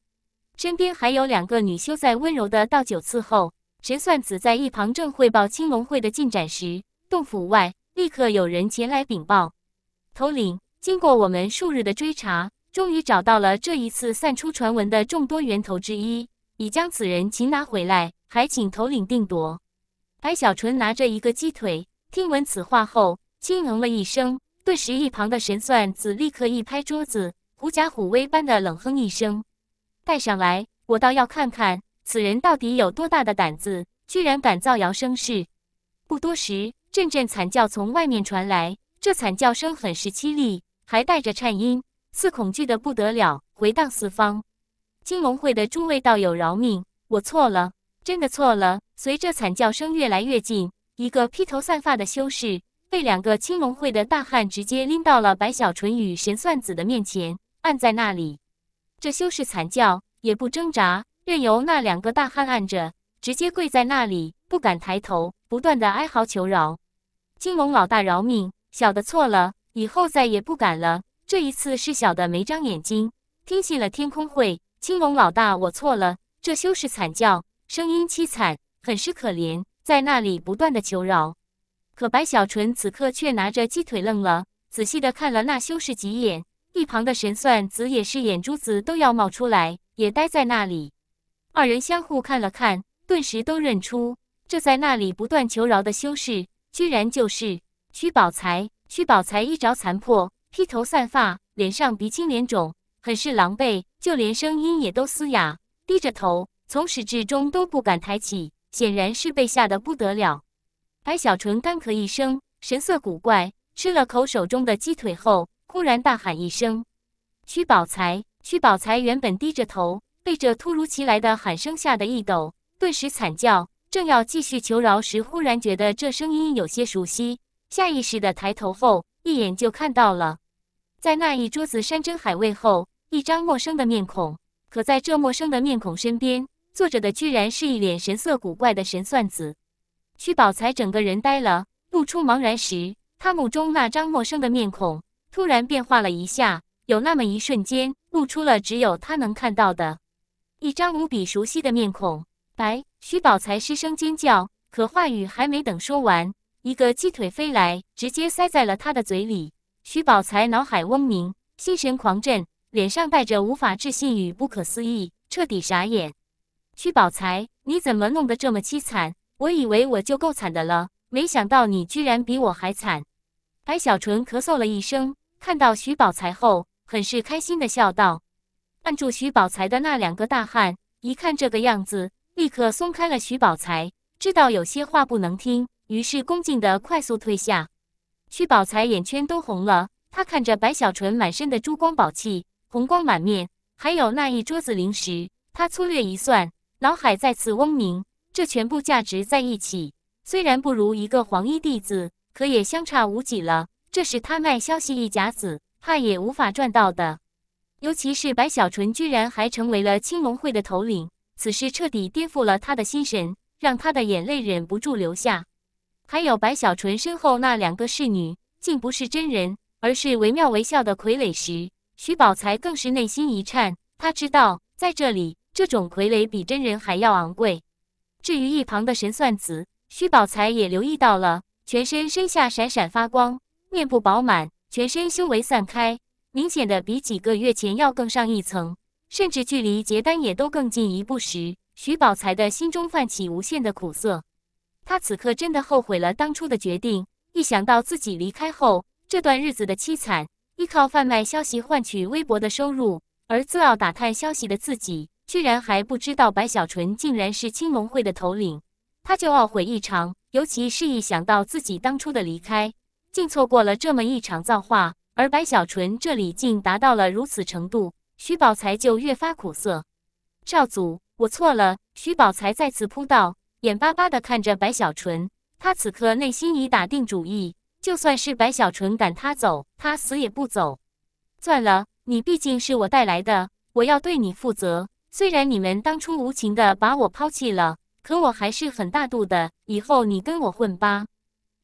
Speaker 1: 身边还有两个女修在温柔的倒酒伺候。神算子在一旁正汇报青龙会的进展时，洞府外立刻有人前来禀报：“头领，经过我们数日的追查，终于找到了这一次散出传闻的众多源头之一，已将此人擒拿回来，还请头领定夺。”白小纯拿着一个鸡腿。听闻此话后，轻嗯了一声，顿时一旁的神算子立刻一拍桌子，狐假虎威般的冷哼一声：“带上来，我倒要看看此人到底有多大的胆子，居然敢造谣生事。”不多时，阵阵惨叫从外面传来，这惨叫声很是凄厉，还带着颤音，似恐惧的不得了，回荡四方。金龙会的诸位道友，饶命！我错了，真的错了。随着惨叫声越来越近。一个披头散发的修士被两个青龙会的大汉直接拎到了白小纯与神算子的面前，按在那里。这修士惨叫，也不挣扎，任由那两个大汉按着，直接跪在那里，不敢抬头，不断的哀嚎求饶：“青龙老大饶命，小的错了，以后再也不敢了。这一次是小的没长眼睛，听信了天空会。青龙老大，我错了。”这修士惨叫，声音凄惨，很是可怜。在那里不断的求饶，可白小纯此刻却拿着鸡腿愣了，仔细的看了那修士几眼。一旁的神算子也是眼珠子都要冒出来，也呆在那里。二人相互看了看，顿时都认出这在那里不断求饶的修士，居然就是屈宝才。屈宝才衣着残破，披头散发，脸上鼻青脸肿，很是狼狈，就连声音也都嘶哑，低着头，从始至终都不敢抬起。显然是被吓得不得了。白小纯干咳一声，神色古怪，吃了口手中的鸡腿后，忽然大喊一声：“屈宝才！”屈宝才原本低着头，被这突如其来的喊声吓得一抖，顿时惨叫，正要继续求饶时，忽然觉得这声音有些熟悉，下意识的抬头后，一眼就看到了，在那一桌子山珍海味后，一张陌生的面孔。可在这陌生的面孔身边，坐着的居然是一脸神色古怪的神算子，徐宝才整个人呆了，露出茫然时，他目中那张陌生的面孔突然变化了一下，有那么一瞬间露出了只有他能看到的一张无比熟悉的面孔。白徐宝才失声尖叫，可话语还没等说完，一个鸡腿飞来，直接塞在了他的嘴里。徐宝才脑海嗡鸣，心神狂震，脸上带着无法置信与不可思议，彻底傻眼。徐宝才，你怎么弄得这么凄惨？我以为我就够惨的了，没想到你居然比我还惨。白小纯咳嗽了一声，看到徐宝才后，很是开心的笑道。按住徐宝才的那两个大汉一看这个样子，立刻松开了徐宝才，知道有些话不能听，于是恭敬的快速退下。徐宝才眼圈都红了，他看着白小纯满身的珠光宝气，红光满面，还有那一桌子零食，他粗略一算。脑海再次嗡鸣，这全部价值在一起，虽然不如一个黄衣弟子，可也相差无几了。这是他卖消息一甲子，怕也无法赚到的。尤其是白小纯居然还成为了青龙会的头领，此事彻底颠覆了他的心神，让他的眼泪忍不住流下。还有白小纯身后那两个侍女，竟不是真人，而是惟妙惟肖的傀儡时，徐宝才更是内心一颤，他知道在这里。这种傀儡比真人还要昂贵。至于一旁的神算子徐宝才也留意到了，全身身下闪闪发光，面部饱满，全身修为散开，明显的比几个月前要更上一层，甚至距离结丹也都更进一步时，徐宝才的心中泛起无限的苦涩。他此刻真的后悔了当初的决定。一想到自己离开后这段日子的凄惨，依靠贩卖消息换取微薄的收入，而自傲打探消息的自己。居然还不知道白小纯竟然是青龙会的头领，他就懊悔一场。尤其是一想到自己当初的离开，竟错过了这么一场造化，而白小纯这里竟达到了如此程度，徐宝才就越发苦涩。少祖，我错了。”徐宝才再次扑倒，眼巴巴地看着白小纯。他此刻内心已打定主意，就算是白小纯赶他走，他死也不走。算了，你毕竟是我带来的，我要对你负责。虽然你们当初无情的把我抛弃了，可我还是很大度的。以后你跟我混吧。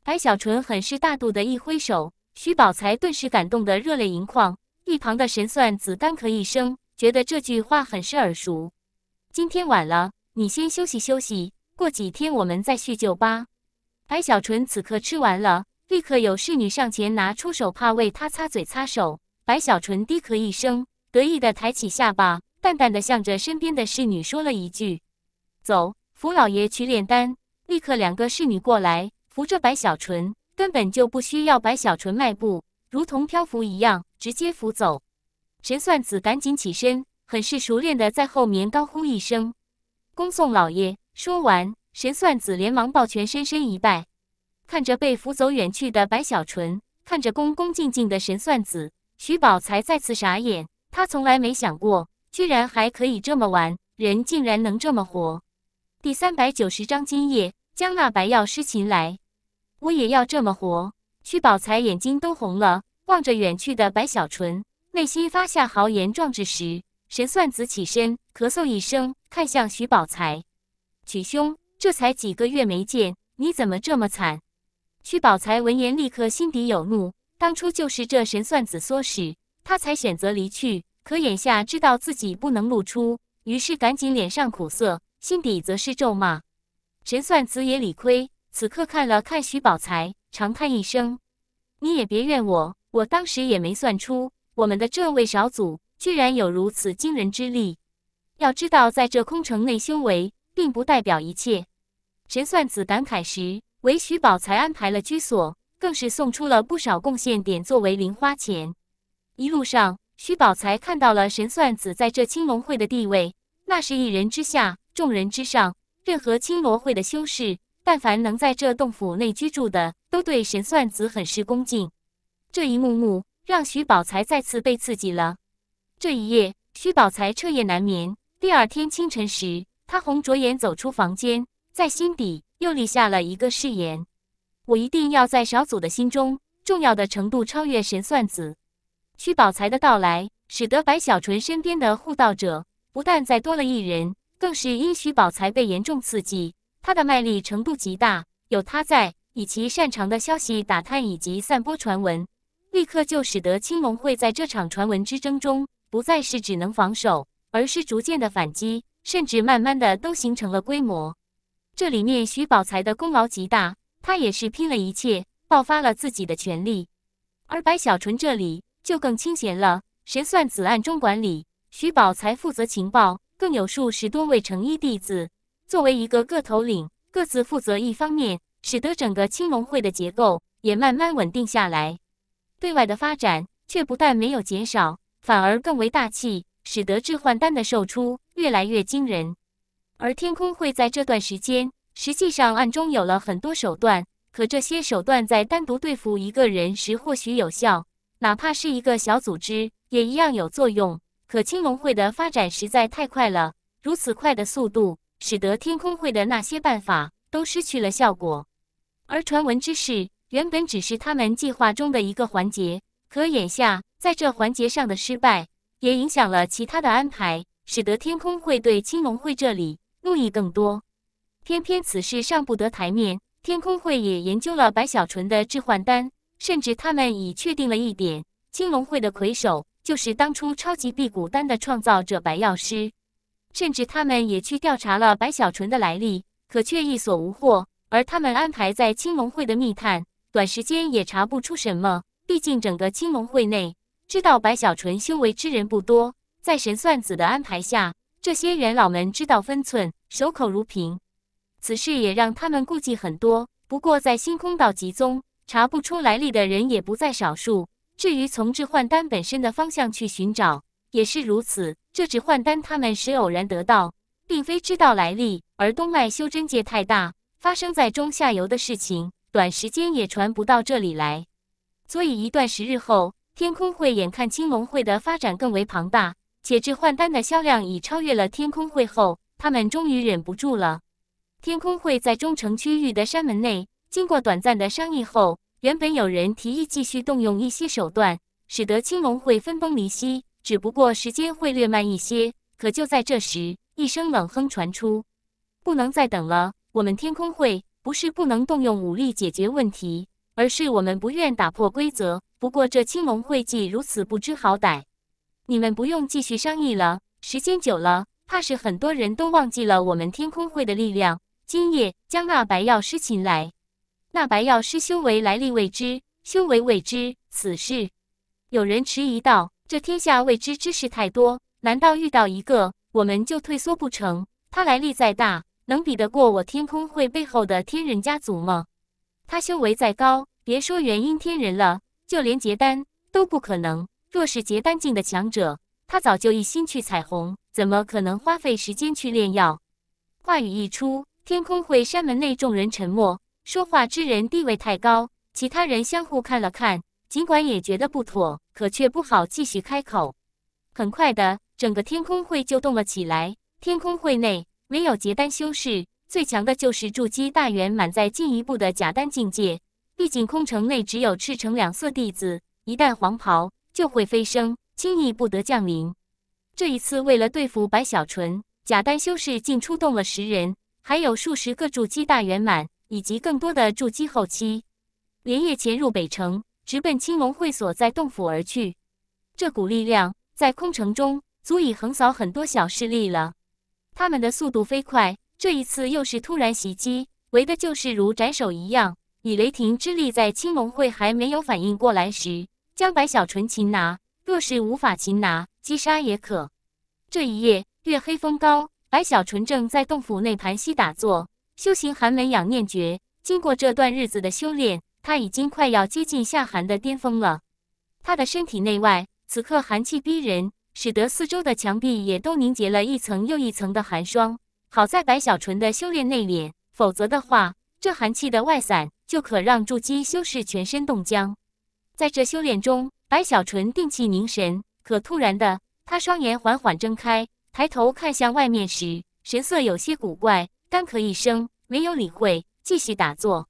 Speaker 1: 白小纯很是大度的一挥手，徐宝才顿时感动得热泪盈眶。一旁的神算子干咳一声，觉得这句话很是耳熟。今天晚了，你先休息休息，过几天我们再叙旧吧。白小纯此刻吃完了，立刻有侍女上前拿出手帕为他擦嘴擦手。白小纯低咳一声，得意的抬起下巴。淡淡的向着身边的侍女说了一句：“走，扶老爷去炼丹。”立刻两个侍女过来扶着白小纯，根本就不需要白小纯迈步，如同漂浮一样直接扶走。神算子赶紧起身，很是熟练的在后面高呼一声：“恭送老爷！”说完，神算子连忙抱拳深深一拜。看着被扶走远去的白小纯，看着恭恭敬敬的神算子，徐宝才再次傻眼。他从来没想过。居然还可以这么玩，人竟然能这么活！第三百九十章，今夜将那白药师擒来，我也要这么活。屈宝才眼睛都红了，望着远去的白小纯，内心发下豪言壮志时，神算子起身咳嗽一声，看向徐宝才：“曲兄，这才几个月没见，你怎么这么惨？”屈宝才闻言，立刻心底有怒，当初就是这神算子唆使，他才选择离去。可眼下知道自己不能露出，于是赶紧脸上苦涩，心底则是咒骂。神算子也理亏，此刻看了看徐宝才，长叹一声：“你也别怨我，我当时也没算出，我们的这位少祖居然有如此惊人之力。要知道，在这空城内修为，并不代表一切。”神算子感慨时，为徐宝才安排了居所，更是送出了不少贡献点作为零花钱。一路上。徐宝才看到了神算子在这青龙会的地位，那是一人之下，众人之上。任何青罗会的修士，但凡能在这洞府内居住的，都对神算子很是恭敬。这一幕幕让徐宝才再次被刺激了。这一夜，徐宝才彻夜难眠。第二天清晨时，他红着眼走出房间，在心底又立下了一个誓言：我一定要在少祖的心中，重要的程度超越神算子。徐宝才的到来，使得白小纯身边的护道者不但再多了一人，更是因徐宝才被严重刺激，他的卖力程度极大。有他在，以其擅长的消息打探以及散播传闻，立刻就使得青龙会在这场传闻之争中，不再是只能防守，而是逐渐的反击，甚至慢慢的都形成了规模。这里面徐宝才的功劳极大，他也是拼了一切，爆发了自己的全力。而白小纯这里。就更清闲了。神算子暗中管理，徐宝才负责情报，更有数十多位成衣弟子，作为一个个头领，各自负责一方面，使得整个青龙会的结构也慢慢稳定下来。对外的发展却不但没有减少，反而更为大气，使得置换丹的售出越来越惊人。而天空会在这段时间，实际上暗中有了很多手段，可这些手段在单独对付一个人时或许有效。哪怕是一个小组织，也一样有作用。可青龙会的发展实在太快了，如此快的速度，使得天空会的那些办法都失去了效果。而传闻之事原本只是他们计划中的一个环节，可眼下在这环节上的失败，也影响了其他的安排，使得天空会对青龙会这里怒意更多。偏偏此事上不得台面，天空会也研究了白小纯的置幻丹。甚至他们已确定了一点，青龙会的魁首就是当初超级辟谷丹的创造者白药师。甚至他们也去调查了白小纯的来历，可却一所无获。而他们安排在青龙会的密探，短时间也查不出什么。毕竟整个青龙会内，知道白小纯修为之人不多。在神算子的安排下，这些元老们知道分寸，守口如瓶。此事也让他们顾忌很多。不过在星空岛集宗。查不出来力的人也不在少数。至于从置换丹本身的方向去寻找，也是如此。这置换丹他们是偶然得到，并非知道来历。而东脉修真界太大，发生在中下游的事情，短时间也传不到这里来。所以一段时日后，天空会眼看青龙会的发展更为庞大，且置换丹的销量已超越了天空会后，他们终于忍不住了。天空会在中城区域的山门内。经过短暂的商议后，原本有人提议继续动用一些手段，使得青龙会分崩离析，只不过时间会略慢一些。可就在这时，一声冷哼传出：“不能再等了，我们天空会不是不能动用武力解决问题，而是我们不愿打破规则。不过这青龙会既如此不知好歹，你们不用继续商议了。时间久了，怕是很多人都忘记了我们天空会的力量。今夜将那白药师擒来。”那白药师修为来历未知，修为未知，此事。有人迟疑道：“这天下未知之事太多，难道遇到一个我们就退缩不成？他来历再大，能比得过我天空会背后的天人家族吗？他修为再高，别说元婴天人了，就连结丹都不可能。若是结丹境的强者，他早就一心去采红，怎么可能花费时间去炼药？”话语一出，天空会山门内众人沉默。说话之人地位太高，其他人相互看了看，尽管也觉得不妥，可却不好继续开口。很快的，整个天空会就动了起来。天空会内唯有结丹修士，最强的就是筑基大圆满在进一步的假丹境界。毕竟空城内只有赤橙两色弟子，一旦黄袍就会飞升，轻易不得降临。这一次为了对付白小纯，假丹修士竟出动了十人，还有数十个筑基大圆满。以及更多的筑基后期，连夜潜入北城，直奔青龙会所在洞府而去。这股力量在空城中足以横扫很多小势力了。他们的速度飞快，这一次又是突然袭击，为的就是如斩首一样，以雷霆之力，在青龙会还没有反应过来时，将白小纯擒拿。若是无法擒拿，击杀也可。这一夜月黑风高，白小纯正在洞府内盘膝打坐。修行寒门养念诀，经过这段日子的修炼，他已经快要接近夏寒的巅峰了。他的身体内外此刻寒气逼人，使得四周的墙壁也都凝结了一层又一层的寒霜。好在白小纯的修炼内敛，否则的话，这寒气的外散就可让筑基修士全身冻僵。在这修炼中，白小纯定气凝神，可突然的，他双眼缓缓睁开，抬头看向外面时，神色有些古怪。干咳一声，没有理会，继续打坐。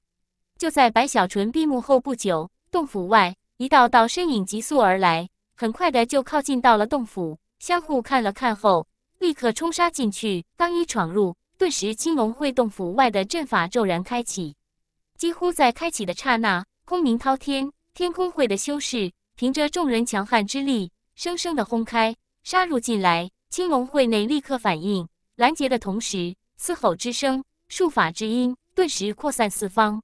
Speaker 1: 就在白小纯闭幕后不久，洞府外一道道身影急速而来，很快的就靠近到了洞府，相互看了看后，立刻冲杀进去。刚一闯入，顿时青龙会洞府外的阵法骤然开启，几乎在开启的刹那，空明滔天。天空会的修士凭着众人强悍之力，生生的轰开，杀入进来。青龙会内立刻反应，拦截的同时。嘶吼之声，术法之音，顿时扩散四方。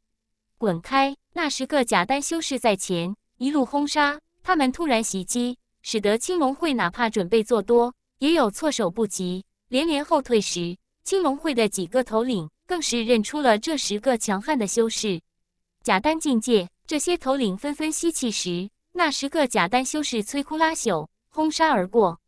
Speaker 1: 滚开！那十个假丹修士在前，一路轰杀。他们突然袭击，使得青龙会哪怕准备做多，也有措手不及，连连后退时，青龙会的几个头领更是认出了这十个强悍的修士。假丹境界，这些头领纷纷吸气时，那十个假丹修士摧枯拉朽，轰杀而过。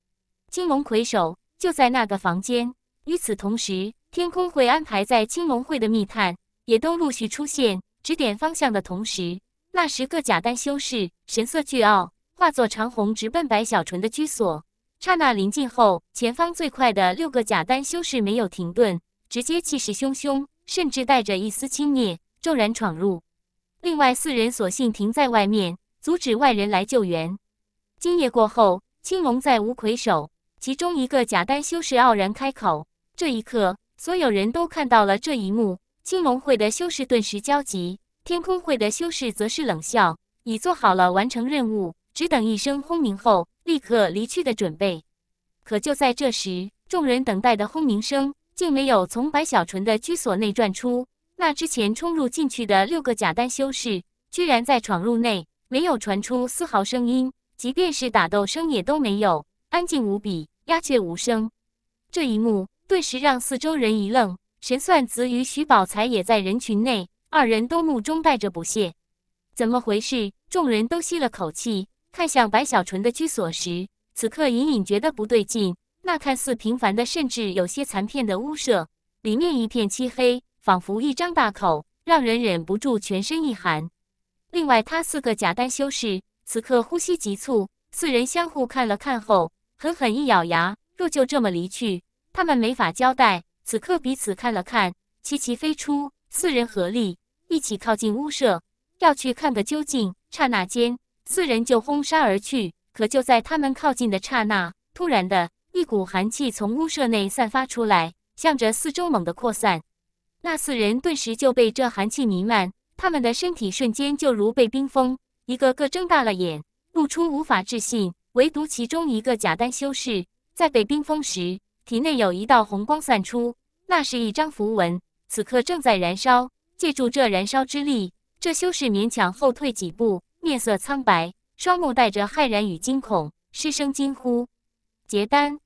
Speaker 1: 青龙魁首就在那个房间。与此同时。天空会安排在青龙会的密探也都陆续出现，指点方向的同时，那十个假丹修士神色倨傲，化作长虹直奔白小纯的居所。刹那临近后，前方最快的六个假丹修士没有停顿，直接气势汹汹，甚至带着一丝轻蔑，骤然闯入。另外四人索性停在外面，阻止外人来救援。今夜过后，青龙再无魁首。其中一个假丹修士傲然开口，这一刻。所有人都看到了这一幕，青龙会的修士顿时焦急，天空会的修士则是冷笑，已做好了完成任务，只等一声轰鸣后立刻离去的准备。可就在这时，众人等待的轰鸣声竟没有从白小纯的居所内传出，那之前冲入进去的六个假丹修士，居然在闯入内，没有传出丝毫声音，即便是打斗声也都没有，安静无比，鸦雀无声。这一幕。顿时让四周人一愣，神算子与徐宝才也在人群内，二人都目中带着不屑。怎么回事？众人都吸了口气，看向白小纯的居所时，此刻隐隐觉得不对劲。那看似平凡的，甚至有些残片的屋舍，里面一片漆黑，仿佛一张大口，让人忍不住全身一寒。另外，他四个假丹修士此刻呼吸急促，四人相互看了看后，狠狠一咬牙，若就这么离去。他们没法交代，此刻彼此看了看，齐齐飞出，四人合力一起靠近屋舍，要去看个究竟。刹那间，四人就轰杀而去。可就在他们靠近的刹那，突然的一股寒气从屋舍内散发出来，向着四周猛地扩散。那四人顿时就被这寒气弥漫，他们的身体瞬间就如被冰封，一个个睁大了眼，露出无法置信。唯独其中一个假丹修士在被冰封时。体内有一道红光散出，那是一张符文，此刻正在燃烧。借助这燃烧之力，这修士勉强后退几步，面色苍白，双目带着骇然与惊恐，失声惊呼：“结丹！”